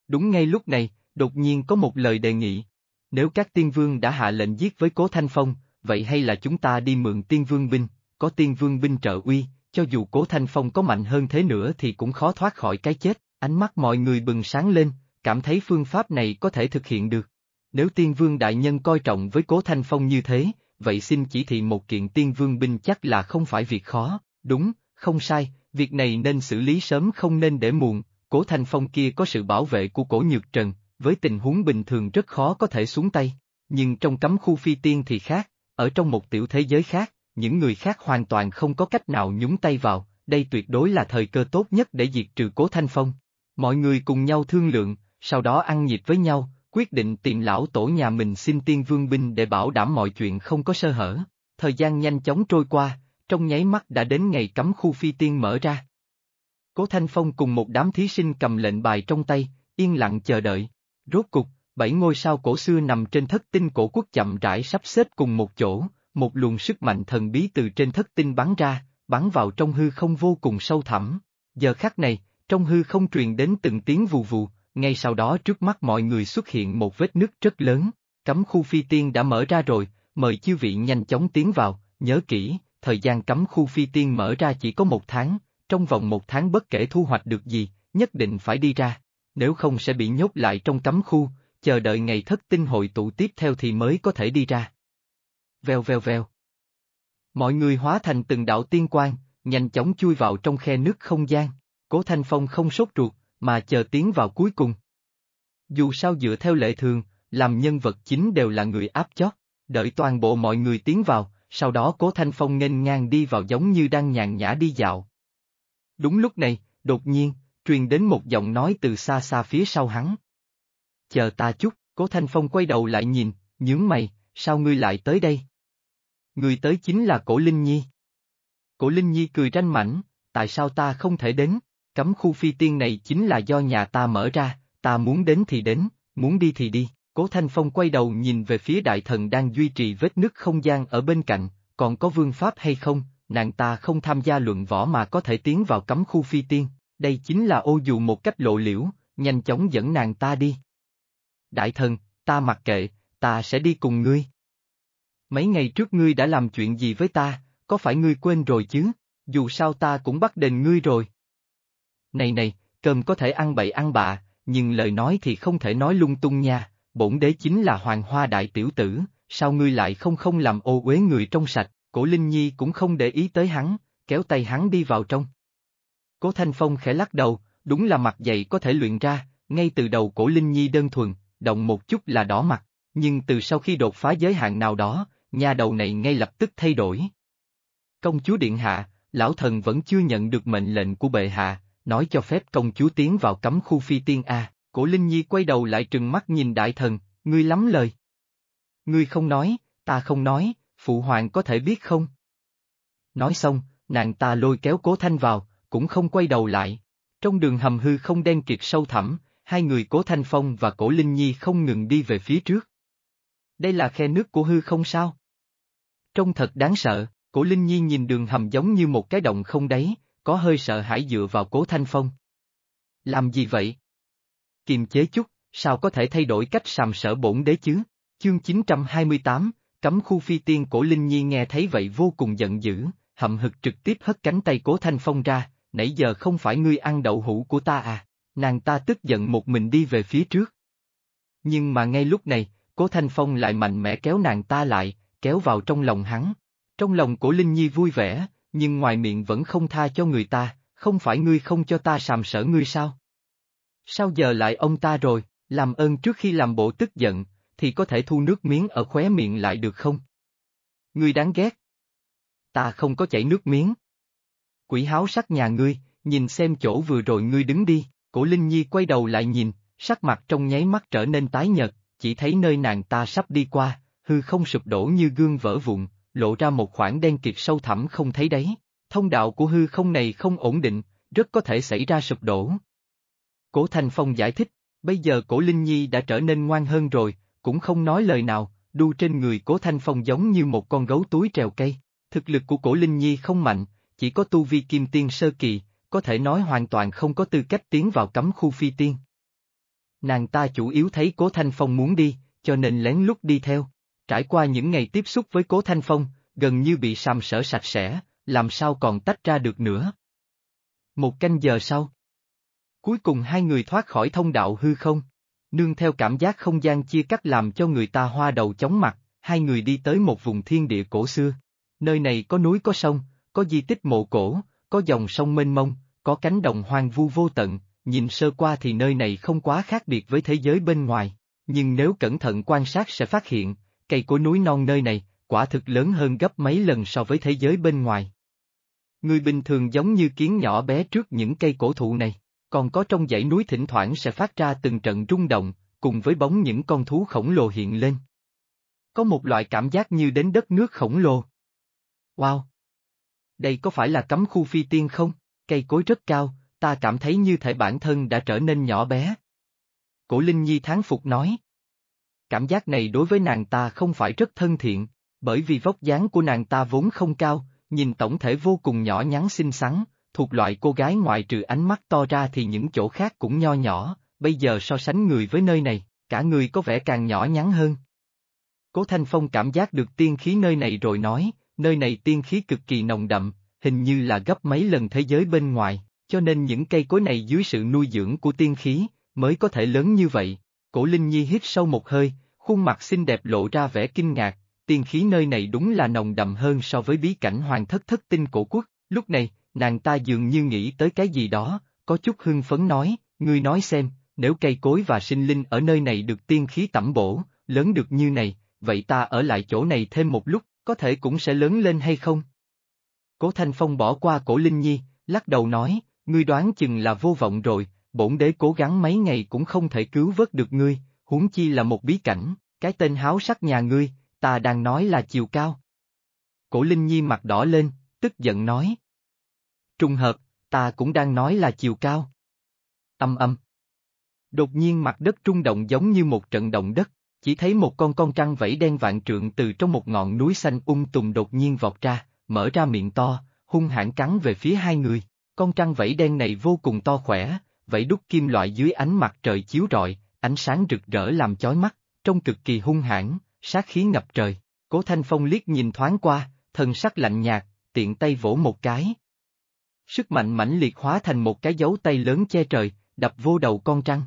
Đúng ngay lúc này, đột nhiên có một lời đề nghị. Nếu các tiên vương đã hạ lệnh giết với Cố Thanh Phong, vậy hay là chúng ta đi mượn tiên vương binh, có tiên vương binh trợ uy, cho dù cố thanh phong có mạnh hơn thế nữa thì cũng khó thoát khỏi cái chết, ánh mắt mọi người bừng sáng lên, cảm thấy phương pháp này có thể thực hiện được. Nếu tiên vương đại nhân coi trọng với cố thanh phong như thế, vậy xin chỉ thị một kiện tiên vương binh chắc là không phải việc khó, đúng, không sai, việc này nên xử lý sớm không nên để muộn, cố thanh phong kia có sự bảo vệ của cổ nhược trần, với tình huống bình thường rất khó có thể xuống tay. Nhưng trong cấm khu phi tiên thì khác, ở trong một tiểu thế giới khác, những người khác hoàn toàn không có cách nào nhúng tay vào, đây tuyệt đối là thời cơ tốt nhất để diệt trừ cố Thanh Phong. Mọi người cùng nhau thương lượng, sau đó ăn nhịp với nhau, quyết định tìm lão tổ nhà mình xin tiên vương binh để bảo đảm mọi chuyện không có sơ hở. Thời gian nhanh chóng trôi qua, trong nháy mắt đã đến ngày cấm khu phi tiên mở ra. Cố Thanh Phong cùng một đám thí sinh cầm lệnh bài trong tay, yên lặng chờ đợi. Rốt cục, bảy ngôi sao cổ xưa nằm trên thất tinh cổ quốc chậm rãi sắp xếp cùng một chỗ, một luồng sức mạnh thần bí từ trên thất tinh bắn ra, bắn vào trong hư không vô cùng sâu thẳm. Giờ khắc này, trong hư không truyền đến từng tiếng vù vù, ngay sau đó trước mắt mọi người xuất hiện một vết nứt rất lớn, cấm khu phi tiên đã mở ra rồi, mời chư vị nhanh chóng tiến vào, nhớ kỹ, thời gian cấm khu phi tiên mở ra chỉ có một tháng, trong vòng một tháng bất kể thu hoạch được gì, nhất định phải đi ra, nếu không sẽ bị nhốt lại trong cấm khu, chờ đợi ngày thất tinh hội tụ tiếp theo thì mới có thể đi ra vèo vèo vèo. Mọi người hóa thành từng đạo tiên quang, nhanh chóng chui vào trong khe nước không gian, cố Thanh Phong không sốt ruột, mà chờ tiến vào cuối cùng. Dù sao dựa theo lệ thường, làm nhân vật chính đều là người áp chót, đợi toàn bộ mọi người tiến vào, sau đó cố Thanh Phong nghênh ngang đi vào giống như đang nhàn nhã đi dạo. Đúng lúc này, đột nhiên, truyền đến một giọng nói từ xa xa phía sau hắn. Chờ ta chút, cố Thanh Phong quay đầu lại nhìn, nhướng mày, sao ngươi lại tới đây? Người tới chính là Cổ Linh Nhi. Cổ Linh Nhi cười tranh mảnh, tại sao ta không thể đến, cấm khu phi tiên này chính là do nhà ta mở ra, ta muốn đến thì đến, muốn đi thì đi. Cố Thanh Phong quay đầu nhìn về phía đại thần đang duy trì vết nứt không gian ở bên cạnh, còn có vương pháp hay không, nàng ta không tham gia luận võ mà có thể tiến vào cấm khu phi tiên, đây chính là ô dù một cách lộ liễu, nhanh chóng dẫn nàng ta đi. Đại thần, ta mặc kệ, ta sẽ đi cùng ngươi mấy ngày trước ngươi đã làm chuyện gì với ta, có phải ngươi quên rồi chứ, dù sao ta cũng bắt đền ngươi rồi. Này này, cơm có thể ăn bậy ăn bạ, nhưng lời nói thì không thể nói lung tung nha, bổn đế chính là hoàng hoa đại tiểu tử, sao ngươi lại không không làm ô uế người trong sạch, cổ Linh Nhi cũng không để ý tới hắn, kéo tay hắn đi vào trong. Cố Thanh Phong khẽ lắc đầu, đúng là mặt dày có thể luyện ra, ngay từ đầu cổ Linh Nhi đơn thuần, động một chút là đỏ mặt, nhưng từ sau khi đột phá giới hạn nào đó, nhà đầu này ngay lập tức thay đổi. Công chúa Điện Hạ, lão thần vẫn chưa nhận được mệnh lệnh của bệ hạ, nói cho phép công chúa tiến vào cấm khu phi tiên A, cổ Linh Nhi quay đầu lại trừng mắt nhìn đại thần, ngươi lắm lời. Ngươi không nói, ta không nói, phụ hoàng có thể biết không? Nói xong, nàng ta lôi kéo cố thanh vào, cũng không quay đầu lại. Trong đường hầm hư không đen kịt sâu thẳm, hai người cố thanh phong và cổ Linh Nhi không ngừng đi về phía trước. Đây là khe nước của hư không sao? Trông thật đáng sợ, cổ Linh Nhi nhìn đường hầm giống như một cái động không đấy, có hơi sợ hãi dựa vào cố thanh phong. Làm gì vậy? Kiềm chế chút, sao có thể thay đổi cách sàm sở bổn đế chứ? Chương 928, cấm khu phi tiên cổ Linh Nhi nghe thấy vậy vô cùng giận dữ, hậm hực trực tiếp hất cánh tay cố thanh phong ra, nãy giờ không phải ngươi ăn đậu hũ của ta à, nàng ta tức giận một mình đi về phía trước. Nhưng mà ngay lúc này, cố thanh phong lại mạnh mẽ kéo nàng ta lại, kéo vào trong lòng hắn. Trong lòng của Linh Nhi vui vẻ, nhưng ngoài miệng vẫn không tha cho người ta, không phải ngươi không cho ta sàm sở ngươi sao? Sao giờ lại ông ta rồi, làm ơn trước khi làm bộ tức giận, thì có thể thu nước miếng ở khóe miệng lại được không? Ngươi đáng ghét. Ta không có chảy nước miếng. Quỷ háo sắc nhà ngươi, nhìn xem chỗ vừa rồi ngươi đứng đi, cổ Linh Nhi quay đầu lại nhìn, sắc mặt trong nháy mắt trở nên tái nhợt, chỉ thấy nơi nàng ta sắp đi qua, hư không sụp đổ như gương vỡ vụn, lộ ra một khoảng đen kịt sâu thẳm không thấy đấy. Thông đạo của hư không này không ổn định, rất có thể xảy ra sụp đổ. Cổ Thành Phong giải thích, bây giờ cổ Linh Nhi đã trở nên ngoan hơn rồi, cũng không nói lời nào, đu trên người cổ Thanh Phong giống như một con gấu túi trèo cây. Thực lực của cổ Linh Nhi không mạnh, chỉ có tu vi kim tiên sơ kỳ, có thể nói hoàn toàn không có tư cách tiến vào cấm khu phi tiên. Nàng ta chủ yếu thấy cố Thanh Phong muốn đi, cho nên lén lút đi theo, Trải qua những ngày tiếp xúc với Cố Thanh Phong, gần như bị sàm sở sạch sẽ, làm sao còn tách ra được nữa. Một canh giờ sau. Cuối cùng hai người thoát khỏi thông đạo hư không. Nương theo cảm giác không gian chia cắt làm cho người ta hoa đầu chóng mặt, hai người đi tới một vùng thiên địa cổ xưa. Nơi này có núi có sông, có di tích mộ cổ, có dòng sông mênh mông, có cánh đồng hoang vu vô tận, nhìn sơ qua thì nơi này không quá khác biệt với thế giới bên ngoài. Nhưng nếu cẩn thận quan sát sẽ phát hiện, cây cối núi non nơi này, quả thực lớn hơn gấp mấy lần so với thế giới bên ngoài. Người bình thường giống như kiến nhỏ bé trước những cây cổ thụ này, còn có trong dãy núi thỉnh thoảng sẽ phát ra từng trận rung động, cùng với bóng những con thú khổng lồ hiện lên. Có một loại cảm giác như đến đất nước khổng lồ. Wow! Đây có phải là cấm khu phi tiên không? Cây cối rất cao, ta cảm thấy như thể bản thân đã trở nên nhỏ bé. Cổ Linh Nhi tháng phục nói cảm giác này đối với nàng ta không phải rất thân thiện, bởi vì vóc dáng của nàng ta vốn không cao, nhìn tổng thể vô cùng nhỏ nhắn xinh xắn, thuộc loại cô gái ngoại trừ ánh mắt to ra thì những chỗ khác cũng nho nhỏ, bây giờ so sánh người với nơi này, cả người có vẻ càng nhỏ nhắn hơn. Cố Thanh Phong cảm giác được tiên khí nơi này rồi nói, nơi này tiên khí cực kỳ nồng đậm, hình như là gấp mấy lần thế giới bên ngoài, cho nên những cây cối này dưới sự nuôi dưỡng của tiên khí, mới có thể lớn như vậy, Cổ Linh Nhi hít sâu một hơi, khuôn mặt xinh đẹp lộ ra vẻ kinh ngạc, tiên khí nơi này đúng là nồng đậm hơn so với bí cảnh hoàng thất thất tinh cổ quốc, lúc này, nàng ta dường như nghĩ tới cái gì đó, có chút hưng phấn nói, ngươi nói xem, nếu cây cối và sinh linh ở nơi này được tiên khí tẩm bổ, lớn được như này, vậy ta ở lại chỗ này thêm một lúc, có thể cũng sẽ lớn lên hay không? Cố Thanh Phong bỏ qua cổ Linh Nhi, lắc đầu nói, ngươi đoán chừng là vô vọng rồi, bổn đế cố gắng mấy ngày cũng không thể cứu vớt được ngươi, huống chi là một bí cảnh, cái tên háo sắc nhà ngươi, ta đang nói là chiều cao. Cổ Linh Nhi mặt đỏ lên, tức giận nói. Trung hợp, ta cũng đang nói là chiều cao. Âm âm. Đột nhiên mặt đất trung động giống như một trận động đất, chỉ thấy một con con trăng vẫy đen vạn trượng từ trong một ngọn núi xanh ung tùng đột nhiên vọt ra, mở ra miệng to, hung hãn cắn về phía hai người. Con trăng vẫy đen này vô cùng to khỏe, vẫy đúc kim loại dưới ánh mặt trời chiếu rọi, ánh sáng rực rỡ làm chói mắt, trông cực kỳ hung hãn, sát khí ngập trời. Cố Thanh Phong liếc nhìn thoáng qua, thần sắc lạnh nhạt, tiện tay vỗ một cái. Sức mạnh mãnh liệt hóa thành một cái dấu tay lớn che trời, đập vô đầu con trăng.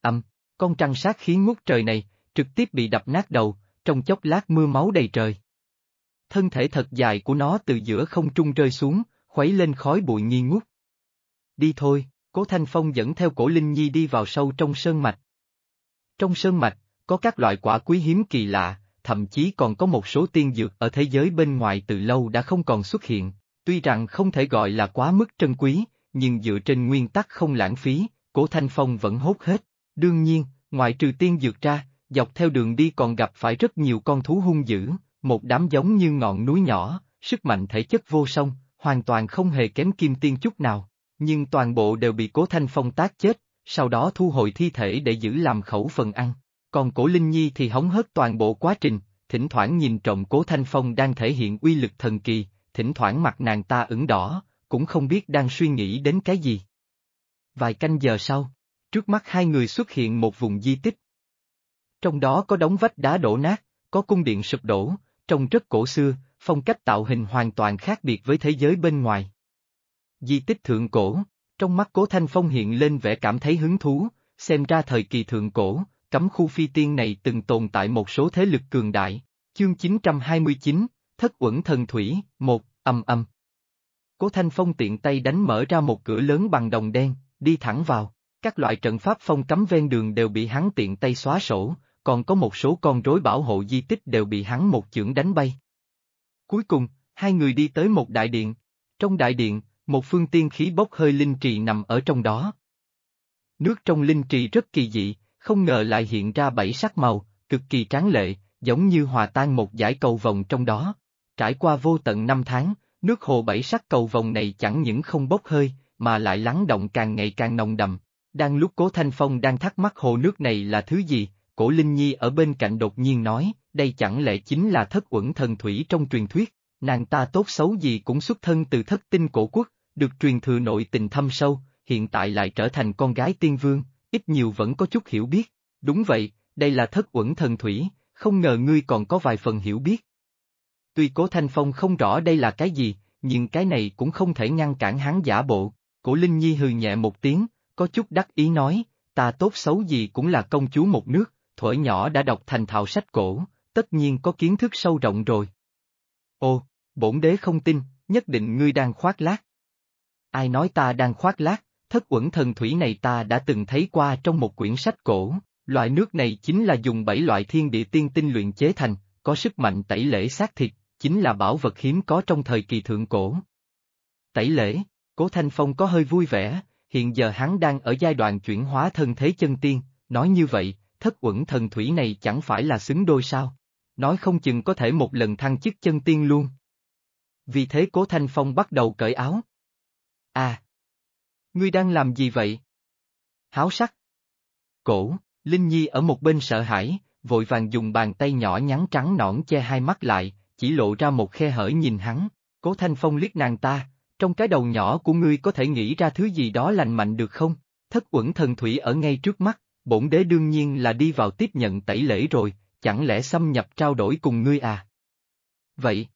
Âm, con trăng sát khí ngút trời này, trực tiếp bị đập nát đầu, trong chốc lát mưa máu đầy trời. Thân thể thật dài của nó từ giữa không trung rơi xuống, khuấy lên khói bụi nghi ngút. Đi thôi. Cố Thanh Phong dẫn theo cổ Linh Nhi đi vào sâu trong sơn mạch. Trong sơn mạch, có các loại quả quý hiếm kỳ lạ, thậm chí còn có một số tiên dược ở thế giới bên ngoài từ lâu đã không còn xuất hiện, tuy rằng không thể gọi là quá mức trân quý, nhưng dựa trên nguyên tắc không lãng phí, Cố Thanh Phong vẫn hốt hết. Đương nhiên, ngoại trừ tiên dược ra, dọc theo đường đi còn gặp phải rất nhiều con thú hung dữ, một đám giống như ngọn núi nhỏ, sức mạnh thể chất vô song, hoàn toàn không hề kém kim tiên chút nào. Nhưng toàn bộ đều bị Cố Thanh Phong tác chết, sau đó thu hồi thi thể để giữ làm khẩu phần ăn. Còn Cổ Linh Nhi thì hóng hớt toàn bộ quá trình, thỉnh thoảng nhìn trộm Cố Thanh Phong đang thể hiện uy lực thần kỳ, thỉnh thoảng mặt nàng ta ửng đỏ, cũng không biết đang suy nghĩ đến cái gì. Vài canh giờ sau, trước mắt hai người xuất hiện một vùng di tích. Trong đó có đống vách đá đổ nát, có cung điện sụp đổ, trông rất cổ xưa, phong cách tạo hình hoàn toàn khác biệt với thế giới bên ngoài. Di tích thượng cổ, trong mắt cố Thanh Phong hiện lên vẻ cảm thấy hứng thú, xem ra thời kỳ thượng cổ, cấm khu phi tiên này từng tồn tại một số thế lực cường đại. Chương 929, Thất quẩn thần thủy, một, âm âm. Cố Thanh Phong tiện tay đánh mở ra một cửa lớn bằng đồng đen, đi thẳng vào. Các loại trận pháp phong cấm ven đường đều bị hắn tiện tay xóa sổ, còn có một số con rối bảo hộ di tích đều bị hắn một chưởng đánh bay. Cuối cùng, hai người đi tới một đại điện. Trong đại điện, một phương tiên khí bốc hơi linh trì nằm ở trong đó. Nước trong linh trì rất kỳ dị, không ngờ lại hiện ra bảy sắc màu, cực kỳ tráng lệ, giống như hòa tan một dải cầu vòng trong đó. Trải qua vô tận năm tháng, nước hồ bảy sắc cầu vòng này chẳng những không bốc hơi, mà lại lắng động càng ngày càng nồng đậm. Đang lúc Cố Thanh Phong đang thắc mắc hồ nước này là thứ gì, Cổ Linh Nhi ở bên cạnh đột nhiên nói, đây chẳng lẽ chính là thất uẩn thần thủy trong truyền thuyết. Nàng ta tốt xấu gì cũng xuất thân từ thất tinh cổ quốc, được truyền thừa nội tình thâm sâu, hiện tại lại trở thành con gái tiên vương, ít nhiều vẫn có chút hiểu biết. Đúng vậy, đây là thất uẩn thần thủy, không ngờ ngươi còn có vài phần hiểu biết. Tuy Cố Thanh Phong không rõ đây là cái gì, nhưng cái này cũng không thể ngăn cản hắn giả bộ. Cổ Linh Nhi hừ nhẹ một tiếng, có chút đắc ý nói, ta tốt xấu gì cũng là công chúa một nước, thuở nhỏ đã đọc thành thạo sách cổ, tất nhiên có kiến thức sâu rộng rồi. Ô, bổn đế không tin, nhất định ngươi đang khoác lác. Ai nói ta đang khoác lác, thất uẩn thần thủy này ta đã từng thấy qua trong một quyển sách cổ, loại nước này chính là dùng bảy loại thiên địa tiên tinh luyện chế thành, có sức mạnh tẩy lễ xác thịt, chính là bảo vật hiếm có trong thời kỳ thượng cổ. Tẩy lễ, cố Thanh Phong có hơi vui vẻ, hiện giờ hắn đang ở giai đoạn chuyển hóa thân thế chân tiên, nói như vậy, thất uẩn thần thủy này chẳng phải là xứng đôi sao? nói không chừng có thể một lần thăng chức chân tiên luôn. Vì thế Cố Thanh Phong bắt đầu cởi áo. À! Ngươi đang làm gì vậy? Háo sắc! Cổ, Linh Nhi ở một bên sợ hãi, vội vàng dùng bàn tay nhỏ nhắn trắng nõn che hai mắt lại, chỉ lộ ra một khe hở nhìn hắn, Cố Thanh Phong liếc nàng ta, trong cái đầu nhỏ của ngươi có thể nghĩ ra thứ gì đó lành mạnh được không? Thất quẩn thần thủy ở ngay trước mắt, bổn đế đương nhiên là đi vào tiếp nhận tẩy lễ rồi, chẳng lẽ xâm nhập trao đổi cùng ngươi à? Vậy.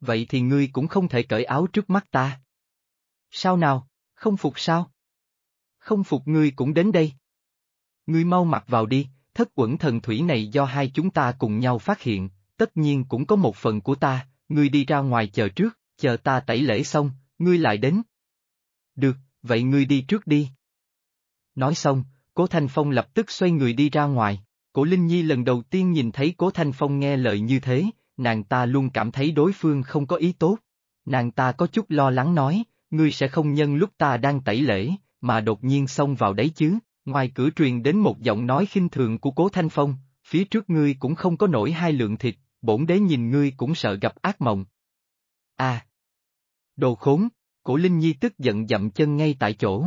Vậy thì ngươi cũng không thể cởi áo trước mắt ta. Sao nào, không phục sao? Không phục ngươi cũng đến đây. Ngươi mau mặc vào đi, thất quẩn thần thủy này do hai chúng ta cùng nhau phát hiện, tất nhiên cũng có một phần của ta, ngươi đi ra ngoài chờ trước, chờ ta tẩy lễ xong, ngươi lại đến. Được, vậy ngươi đi trước đi. Nói xong, Cố Thanh Phong lập tức xoay người đi ra ngoài. Cổ Linh Nhi lần đầu tiên nhìn thấy Cố Thanh Phong nghe lời như thế, nàng ta luôn cảm thấy đối phương không có ý tốt. Nàng ta có chút lo lắng nói, ngươi sẽ không nhân lúc ta đang tẩy lễ, mà đột nhiên xông vào đấy chứ, ngoài cửa truyền đến một giọng nói khinh thường của Cố Thanh Phong, phía trước ngươi cũng không có nổi hai lượng thịt, bổn đế nhìn ngươi cũng sợ gặp ác mộng. À! Đồ khốn, cổ Linh Nhi tức giận dậm chân ngay tại chỗ.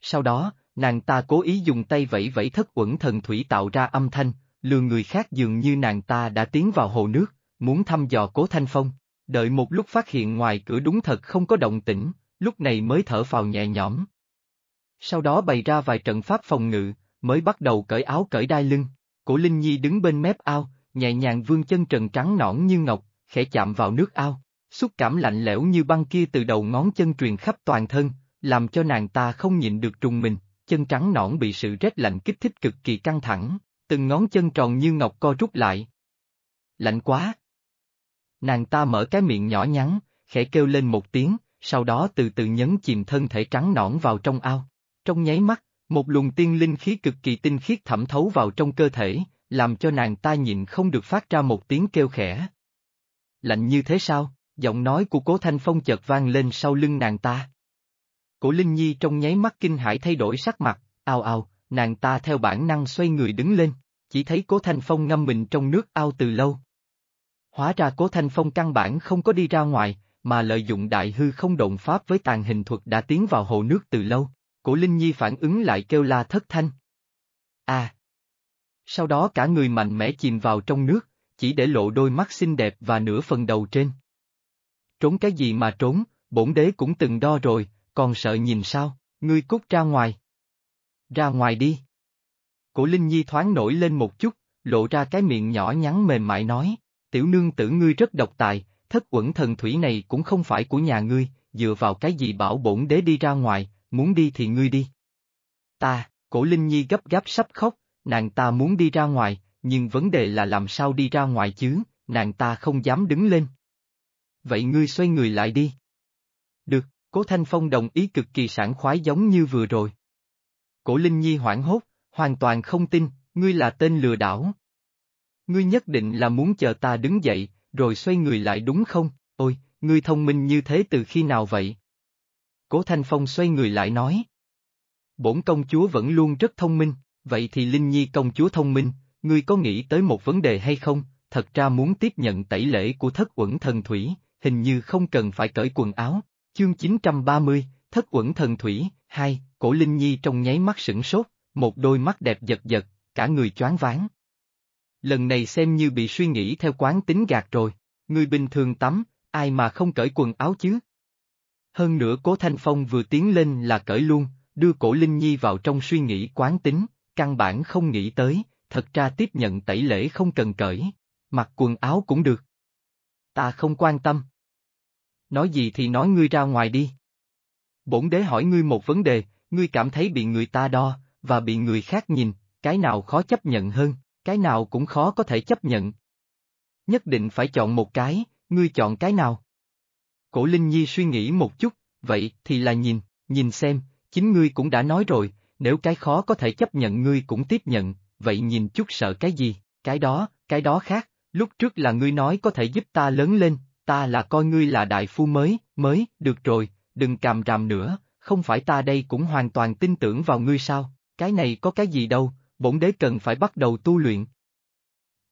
Sau đó, nàng ta cố ý dùng tay vẫy vẫy thất uẩn thần thủy tạo ra âm thanh, lừa người khác dường như nàng ta đã tiến vào hồ nước, muốn thăm dò cố thanh phong, đợi một lúc phát hiện ngoài cửa đúng thật không có động tĩnh, lúc này mới thở vào nhẹ nhõm. Sau đó bày ra vài trận pháp phòng ngự, mới bắt đầu cởi áo cởi đai lưng, cổ Linh Nhi đứng bên mép ao, nhẹ nhàng vương chân trần trắng nõn như ngọc, khẽ chạm vào nước ao, xúc cảm lạnh lẽo như băng kia từ đầu ngón chân truyền khắp toàn thân, làm cho nàng ta không nhịn được trùng mình, chân trắng nõn bị sự rét lạnh kích thích cực kỳ căng thẳng, từng ngón chân tròn như ngọc co rút lại. Lạnh quá! Nàng ta mở cái miệng nhỏ nhắn, khẽ kêu lên một tiếng, sau đó từ từ nhấn chìm thân thể trắng nõn vào trong ao. Trong nháy mắt, một luồng tiên linh khí cực kỳ tinh khiết thẩm thấu vào trong cơ thể, làm cho nàng ta nhịn không được phát ra một tiếng kêu khẽ. Lạnh như thế sao? Giọng nói của Cố Thanh Phong chợt vang lên sau lưng nàng ta. Cổ Linh Nhi trong nháy mắt kinh hãi thay đổi sắc mặt, ao ao, nàng ta theo bản năng xoay người đứng lên, chỉ thấy Cố Thanh Phong ngâm mình trong nước ao từ lâu. Hóa ra Cố Thanh Phong căn bản không có đi ra ngoài, mà lợi dụng đại hư không động pháp với tàn hình thuật đã tiến vào hồ nước từ lâu, cổ Linh Nhi phản ứng lại kêu la thất thanh. À! Sau đó cả người mạnh mẽ chìm vào trong nước, chỉ để lộ đôi mắt xinh đẹp và nửa phần đầu trên. Trốn cái gì mà trốn, bổn đế cũng từng đo rồi, còn sợ nhìn sao, ngươi cút ra ngoài. Ra ngoài đi. Cổ Linh Nhi thoáng nổi lên một chút, lộ ra cái miệng nhỏ nhắn mềm mại nói, tiểu nương tử ngươi rất độc tài, thất quẩn thần thủy này cũng không phải của nhà ngươi, dựa vào cái gì bảo bổn đế đi ra ngoài, muốn đi thì ngươi đi. Ta, cổ Linh Nhi gấp gáp sắp khóc, nàng ta muốn đi ra ngoài, nhưng vấn đề là làm sao đi ra ngoài chứ, nàng ta không dám đứng lên. Vậy ngươi xoay người lại đi. Cố Thanh Phong đồng ý cực kỳ sảng khoái giống như vừa rồi. Cổ Linh Nhi hoảng hốt, hoàn toàn không tin, ngươi là tên lừa đảo. Ngươi nhất định là muốn chờ ta đứng dậy, rồi xoay người lại đúng không? Ôi, ngươi thông minh như thế từ khi nào vậy? Cố Thanh Phong xoay người lại nói. Bổn công chúa vẫn luôn rất thông minh, vậy thì Linh Nhi công chúa thông minh, ngươi có nghĩ tới một vấn đề hay không? Thật ra muốn tiếp nhận tẩy lễ của thất uẩn thần thủy, hình như không cần phải cởi quần áo, Chương 930, Thất quẩn thần thủy, hai, cổ Linh Nhi trong nháy mắt sửng sốt, một đôi mắt đẹp giật giật, cả người choáng váng. Lần này xem như bị suy nghĩ theo quán tính gạt rồi, người bình thường tắm, ai mà không cởi quần áo chứ? Hơn nữa cố Thanh Phong vừa tiến lên là cởi luôn, đưa cổ Linh Nhi vào trong suy nghĩ quán tính, căn bản không nghĩ tới, thật ra tiếp nhận tẩy lễ không cần cởi, mặc quần áo cũng được. Ta không quan tâm, nói gì thì nói ngươi ra ngoài đi. Bổn đế hỏi ngươi một vấn đề, ngươi cảm thấy bị người ta đo, và bị người khác nhìn, cái nào khó chấp nhận hơn, cái nào cũng khó có thể chấp nhận. Nhất định phải chọn một cái, ngươi chọn cái nào? Cổ Linh Nhi suy nghĩ một chút, vậy thì là nhìn, nhìn xem, chính ngươi cũng đã nói rồi, nếu cái khó có thể chấp nhận ngươi cũng tiếp nhận, vậy nhìn chút sợ cái gì, cái đó, cái đó khác, lúc trước là ngươi nói có thể giúp ta lớn lên, ta là coi ngươi là đại phu mới, mới, được rồi, đừng càm ràm nữa, không phải ta đây cũng hoàn toàn tin tưởng vào ngươi sao, cái này có cái gì đâu, bổn đế cần phải bắt đầu tu luyện.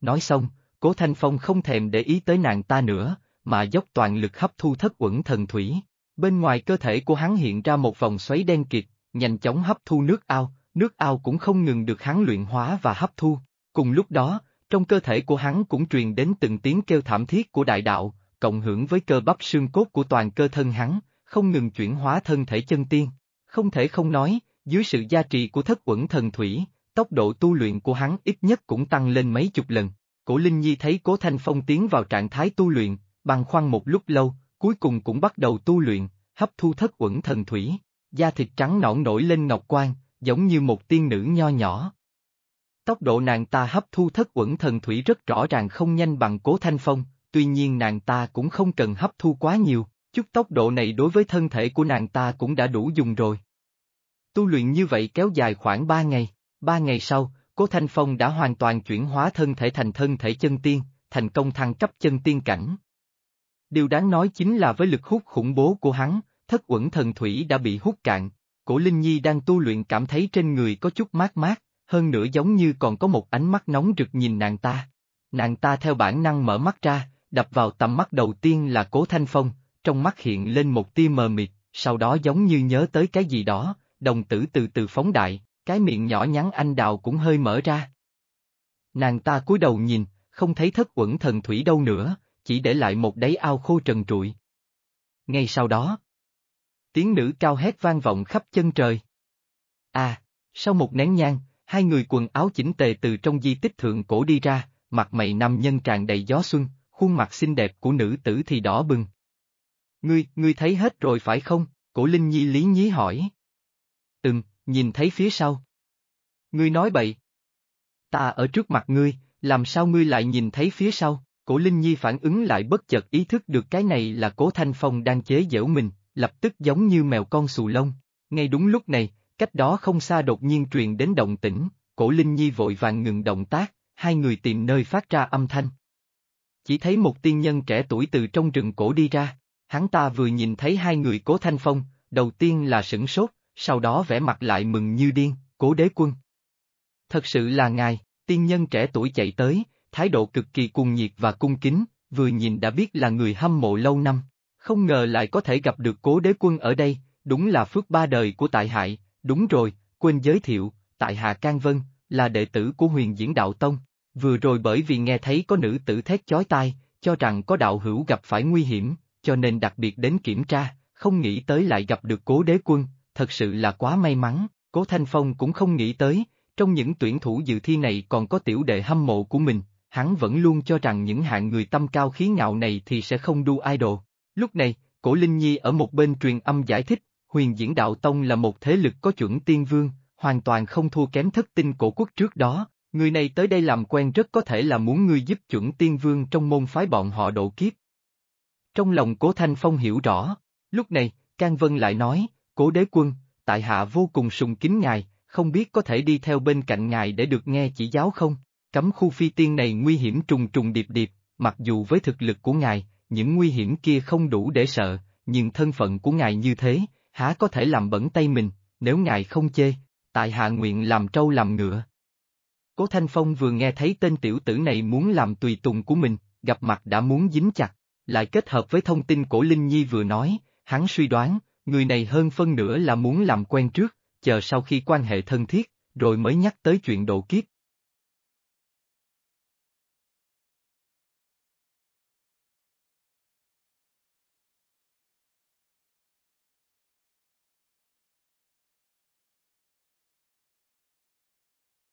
Nói xong, cố Thanh Phong không thèm để ý tới nàng ta nữa, mà dốc toàn lực hấp thu thất quẩn thần thủy. Bên ngoài cơ thể của hắn hiện ra một vòng xoáy đen kịt, nhanh chóng hấp thu nước ao, nước ao cũng không ngừng được hắn luyện hóa và hấp thu. Cùng lúc đó, trong cơ thể của hắn cũng truyền đến từng tiếng kêu thảm thiết của đại đạo, cộng hưởng với cơ bắp xương cốt của toàn cơ thân hắn, không ngừng chuyển hóa thân thể chân tiên. Không thể không nói, dưới sự gia trì của thất quẩn thần thủy, tốc độ tu luyện của hắn ít nhất cũng tăng lên mấy chục lần. Cổ Linh Nhi thấy Cố Thanh Phong tiến vào trạng thái tu luyện, bằng khoan một lúc lâu, cuối cùng cũng bắt đầu tu luyện, hấp thu thất quẩn thần thủy, da thịt trắng nõn nổi lên ngọc quan, giống như một tiên nữ nho nhỏ. Tốc độ nàng ta hấp thu thất quẩn thần thủy rất rõ ràng không nhanh bằng Cố Thanh Phong, tuy nhiên nàng ta cũng không cần hấp thu quá nhiều, chút tốc độ này đối với thân thể của nàng ta cũng đã đủ dùng rồi. Tu luyện như vậy kéo dài khoảng 3 ngày, 3 ngày sau, Cố Thanh Phong đã hoàn toàn chuyển hóa thân thể thành thân thể chân tiên, thành công thăng cấp chân tiên cảnh. Điều đáng nói chính là với lực hút khủng bố của hắn, thất uẩn thần thủy đã bị hút cạn, cổ Linh Nhi đang tu luyện cảm thấy trên người có chút mát mát, hơn nữa giống như còn có một ánh mắt nóng rực nhìn nàng ta. Nàng ta theo bản năng mở mắt ra, đập vào tầm mắt đầu tiên là Cố Thanh Phong, trong mắt hiện lên một tia mờ mịt, sau đó giống như nhớ tới cái gì đó, đồng tử từ từ phóng đại, cái miệng nhỏ nhắn anh đào cũng hơi mở ra. Nàng ta cúi đầu nhìn, không thấy thất quẩn thần thủy đâu nữa, chỉ để lại một đáy ao khô trần trụi. Ngay sau đó, tiếng nữ cao hét vang vọng khắp chân trời. À, sau một nén nhang, hai người quần áo chỉnh tề từ trong di tích thượng cổ đi ra, mặt mày nằm nhân tràn đầy gió xuân, khuôn mặt xinh đẹp của nữ tử thì đỏ bừng. Ngươi, ngươi thấy hết rồi phải không? Cổ Linh Nhi lý nhí hỏi. Từng, nhìn thấy phía sau. Ngươi nói bậy. Ta ở trước mặt ngươi, làm sao ngươi lại nhìn thấy phía sau? Cổ Linh Nhi phản ứng lại bất chợt ý thức được cái này là Cố Thanh Phong đang chế giễu mình, lập tức giống như mèo con xù lông. Ngay đúng lúc này, cách đó không xa đột nhiên truyền đến động tĩnh, Cổ Linh Nhi vội vàng ngừng động tác, hai người tìm nơi phát ra âm thanh chỉ thấy một tiên nhân trẻ tuổi từ trong rừng cổ đi ra, hắn ta vừa nhìn thấy hai người cố thanh phong, đầu tiên là sửng sốt, sau đó vẻ mặt lại mừng như điên, cố đế quân. Thật sự là ngài, tiên nhân trẻ tuổi chạy tới, thái độ cực kỳ cuồng nhiệt và cung kính, vừa nhìn đã biết là người hâm mộ lâu năm, không ngờ lại có thể gặp được cố đế quân ở đây, đúng là phước ba đời của tại hại, đúng rồi, quên giới thiệu, tại hạ Can Vân, là đệ tử của huyền diễn đạo Tông, Vừa rồi bởi vì nghe thấy có nữ tử thét chói tai, cho rằng có đạo hữu gặp phải nguy hiểm, cho nên đặc biệt đến kiểm tra, không nghĩ tới lại gặp được cố đế quân, thật sự là quá may mắn, cố Thanh Phong cũng không nghĩ tới, trong những tuyển thủ dự thi này còn có tiểu đệ hâm mộ của mình, hắn vẫn luôn cho rằng những hạng người tâm cao khí ngạo này thì sẽ không đu idol. Lúc này, cổ Linh Nhi ở một bên truyền âm giải thích, huyền diễn đạo Tông là một thế lực có chuẩn tiên vương, hoàn toàn không thua kém thất tinh cổ quốc trước đó, Người này tới đây làm quen rất có thể là muốn ngươi giúp chuẩn tiên vương trong môn phái bọn họ độ kiếp. Trong lòng cố Thanh Phong hiểu rõ, lúc này, Can Vân lại nói, cố đế quân, tại hạ vô cùng sùng kính ngài, không biết có thể đi theo bên cạnh ngài để được nghe chỉ giáo không, cấm khu phi tiên này nguy hiểm trùng trùng điệp điệp, mặc dù với thực lực của ngài, những nguy hiểm kia không đủ để sợ, nhưng thân phận của ngài như thế, há có thể làm bẩn tay mình, nếu ngài không chê, tại hạ nguyện làm trâu làm ngựa, Cố Thanh Phong vừa nghe thấy tên tiểu tử này muốn làm tùy tùng của mình, gặp mặt đã muốn dính chặt, lại kết hợp với thông tin cổ Linh Nhi vừa nói, hắn suy đoán, người này hơn phân nửa là muốn làm quen trước, chờ sau khi quan hệ thân thiết, rồi mới nhắc tới chuyện độ kiếp,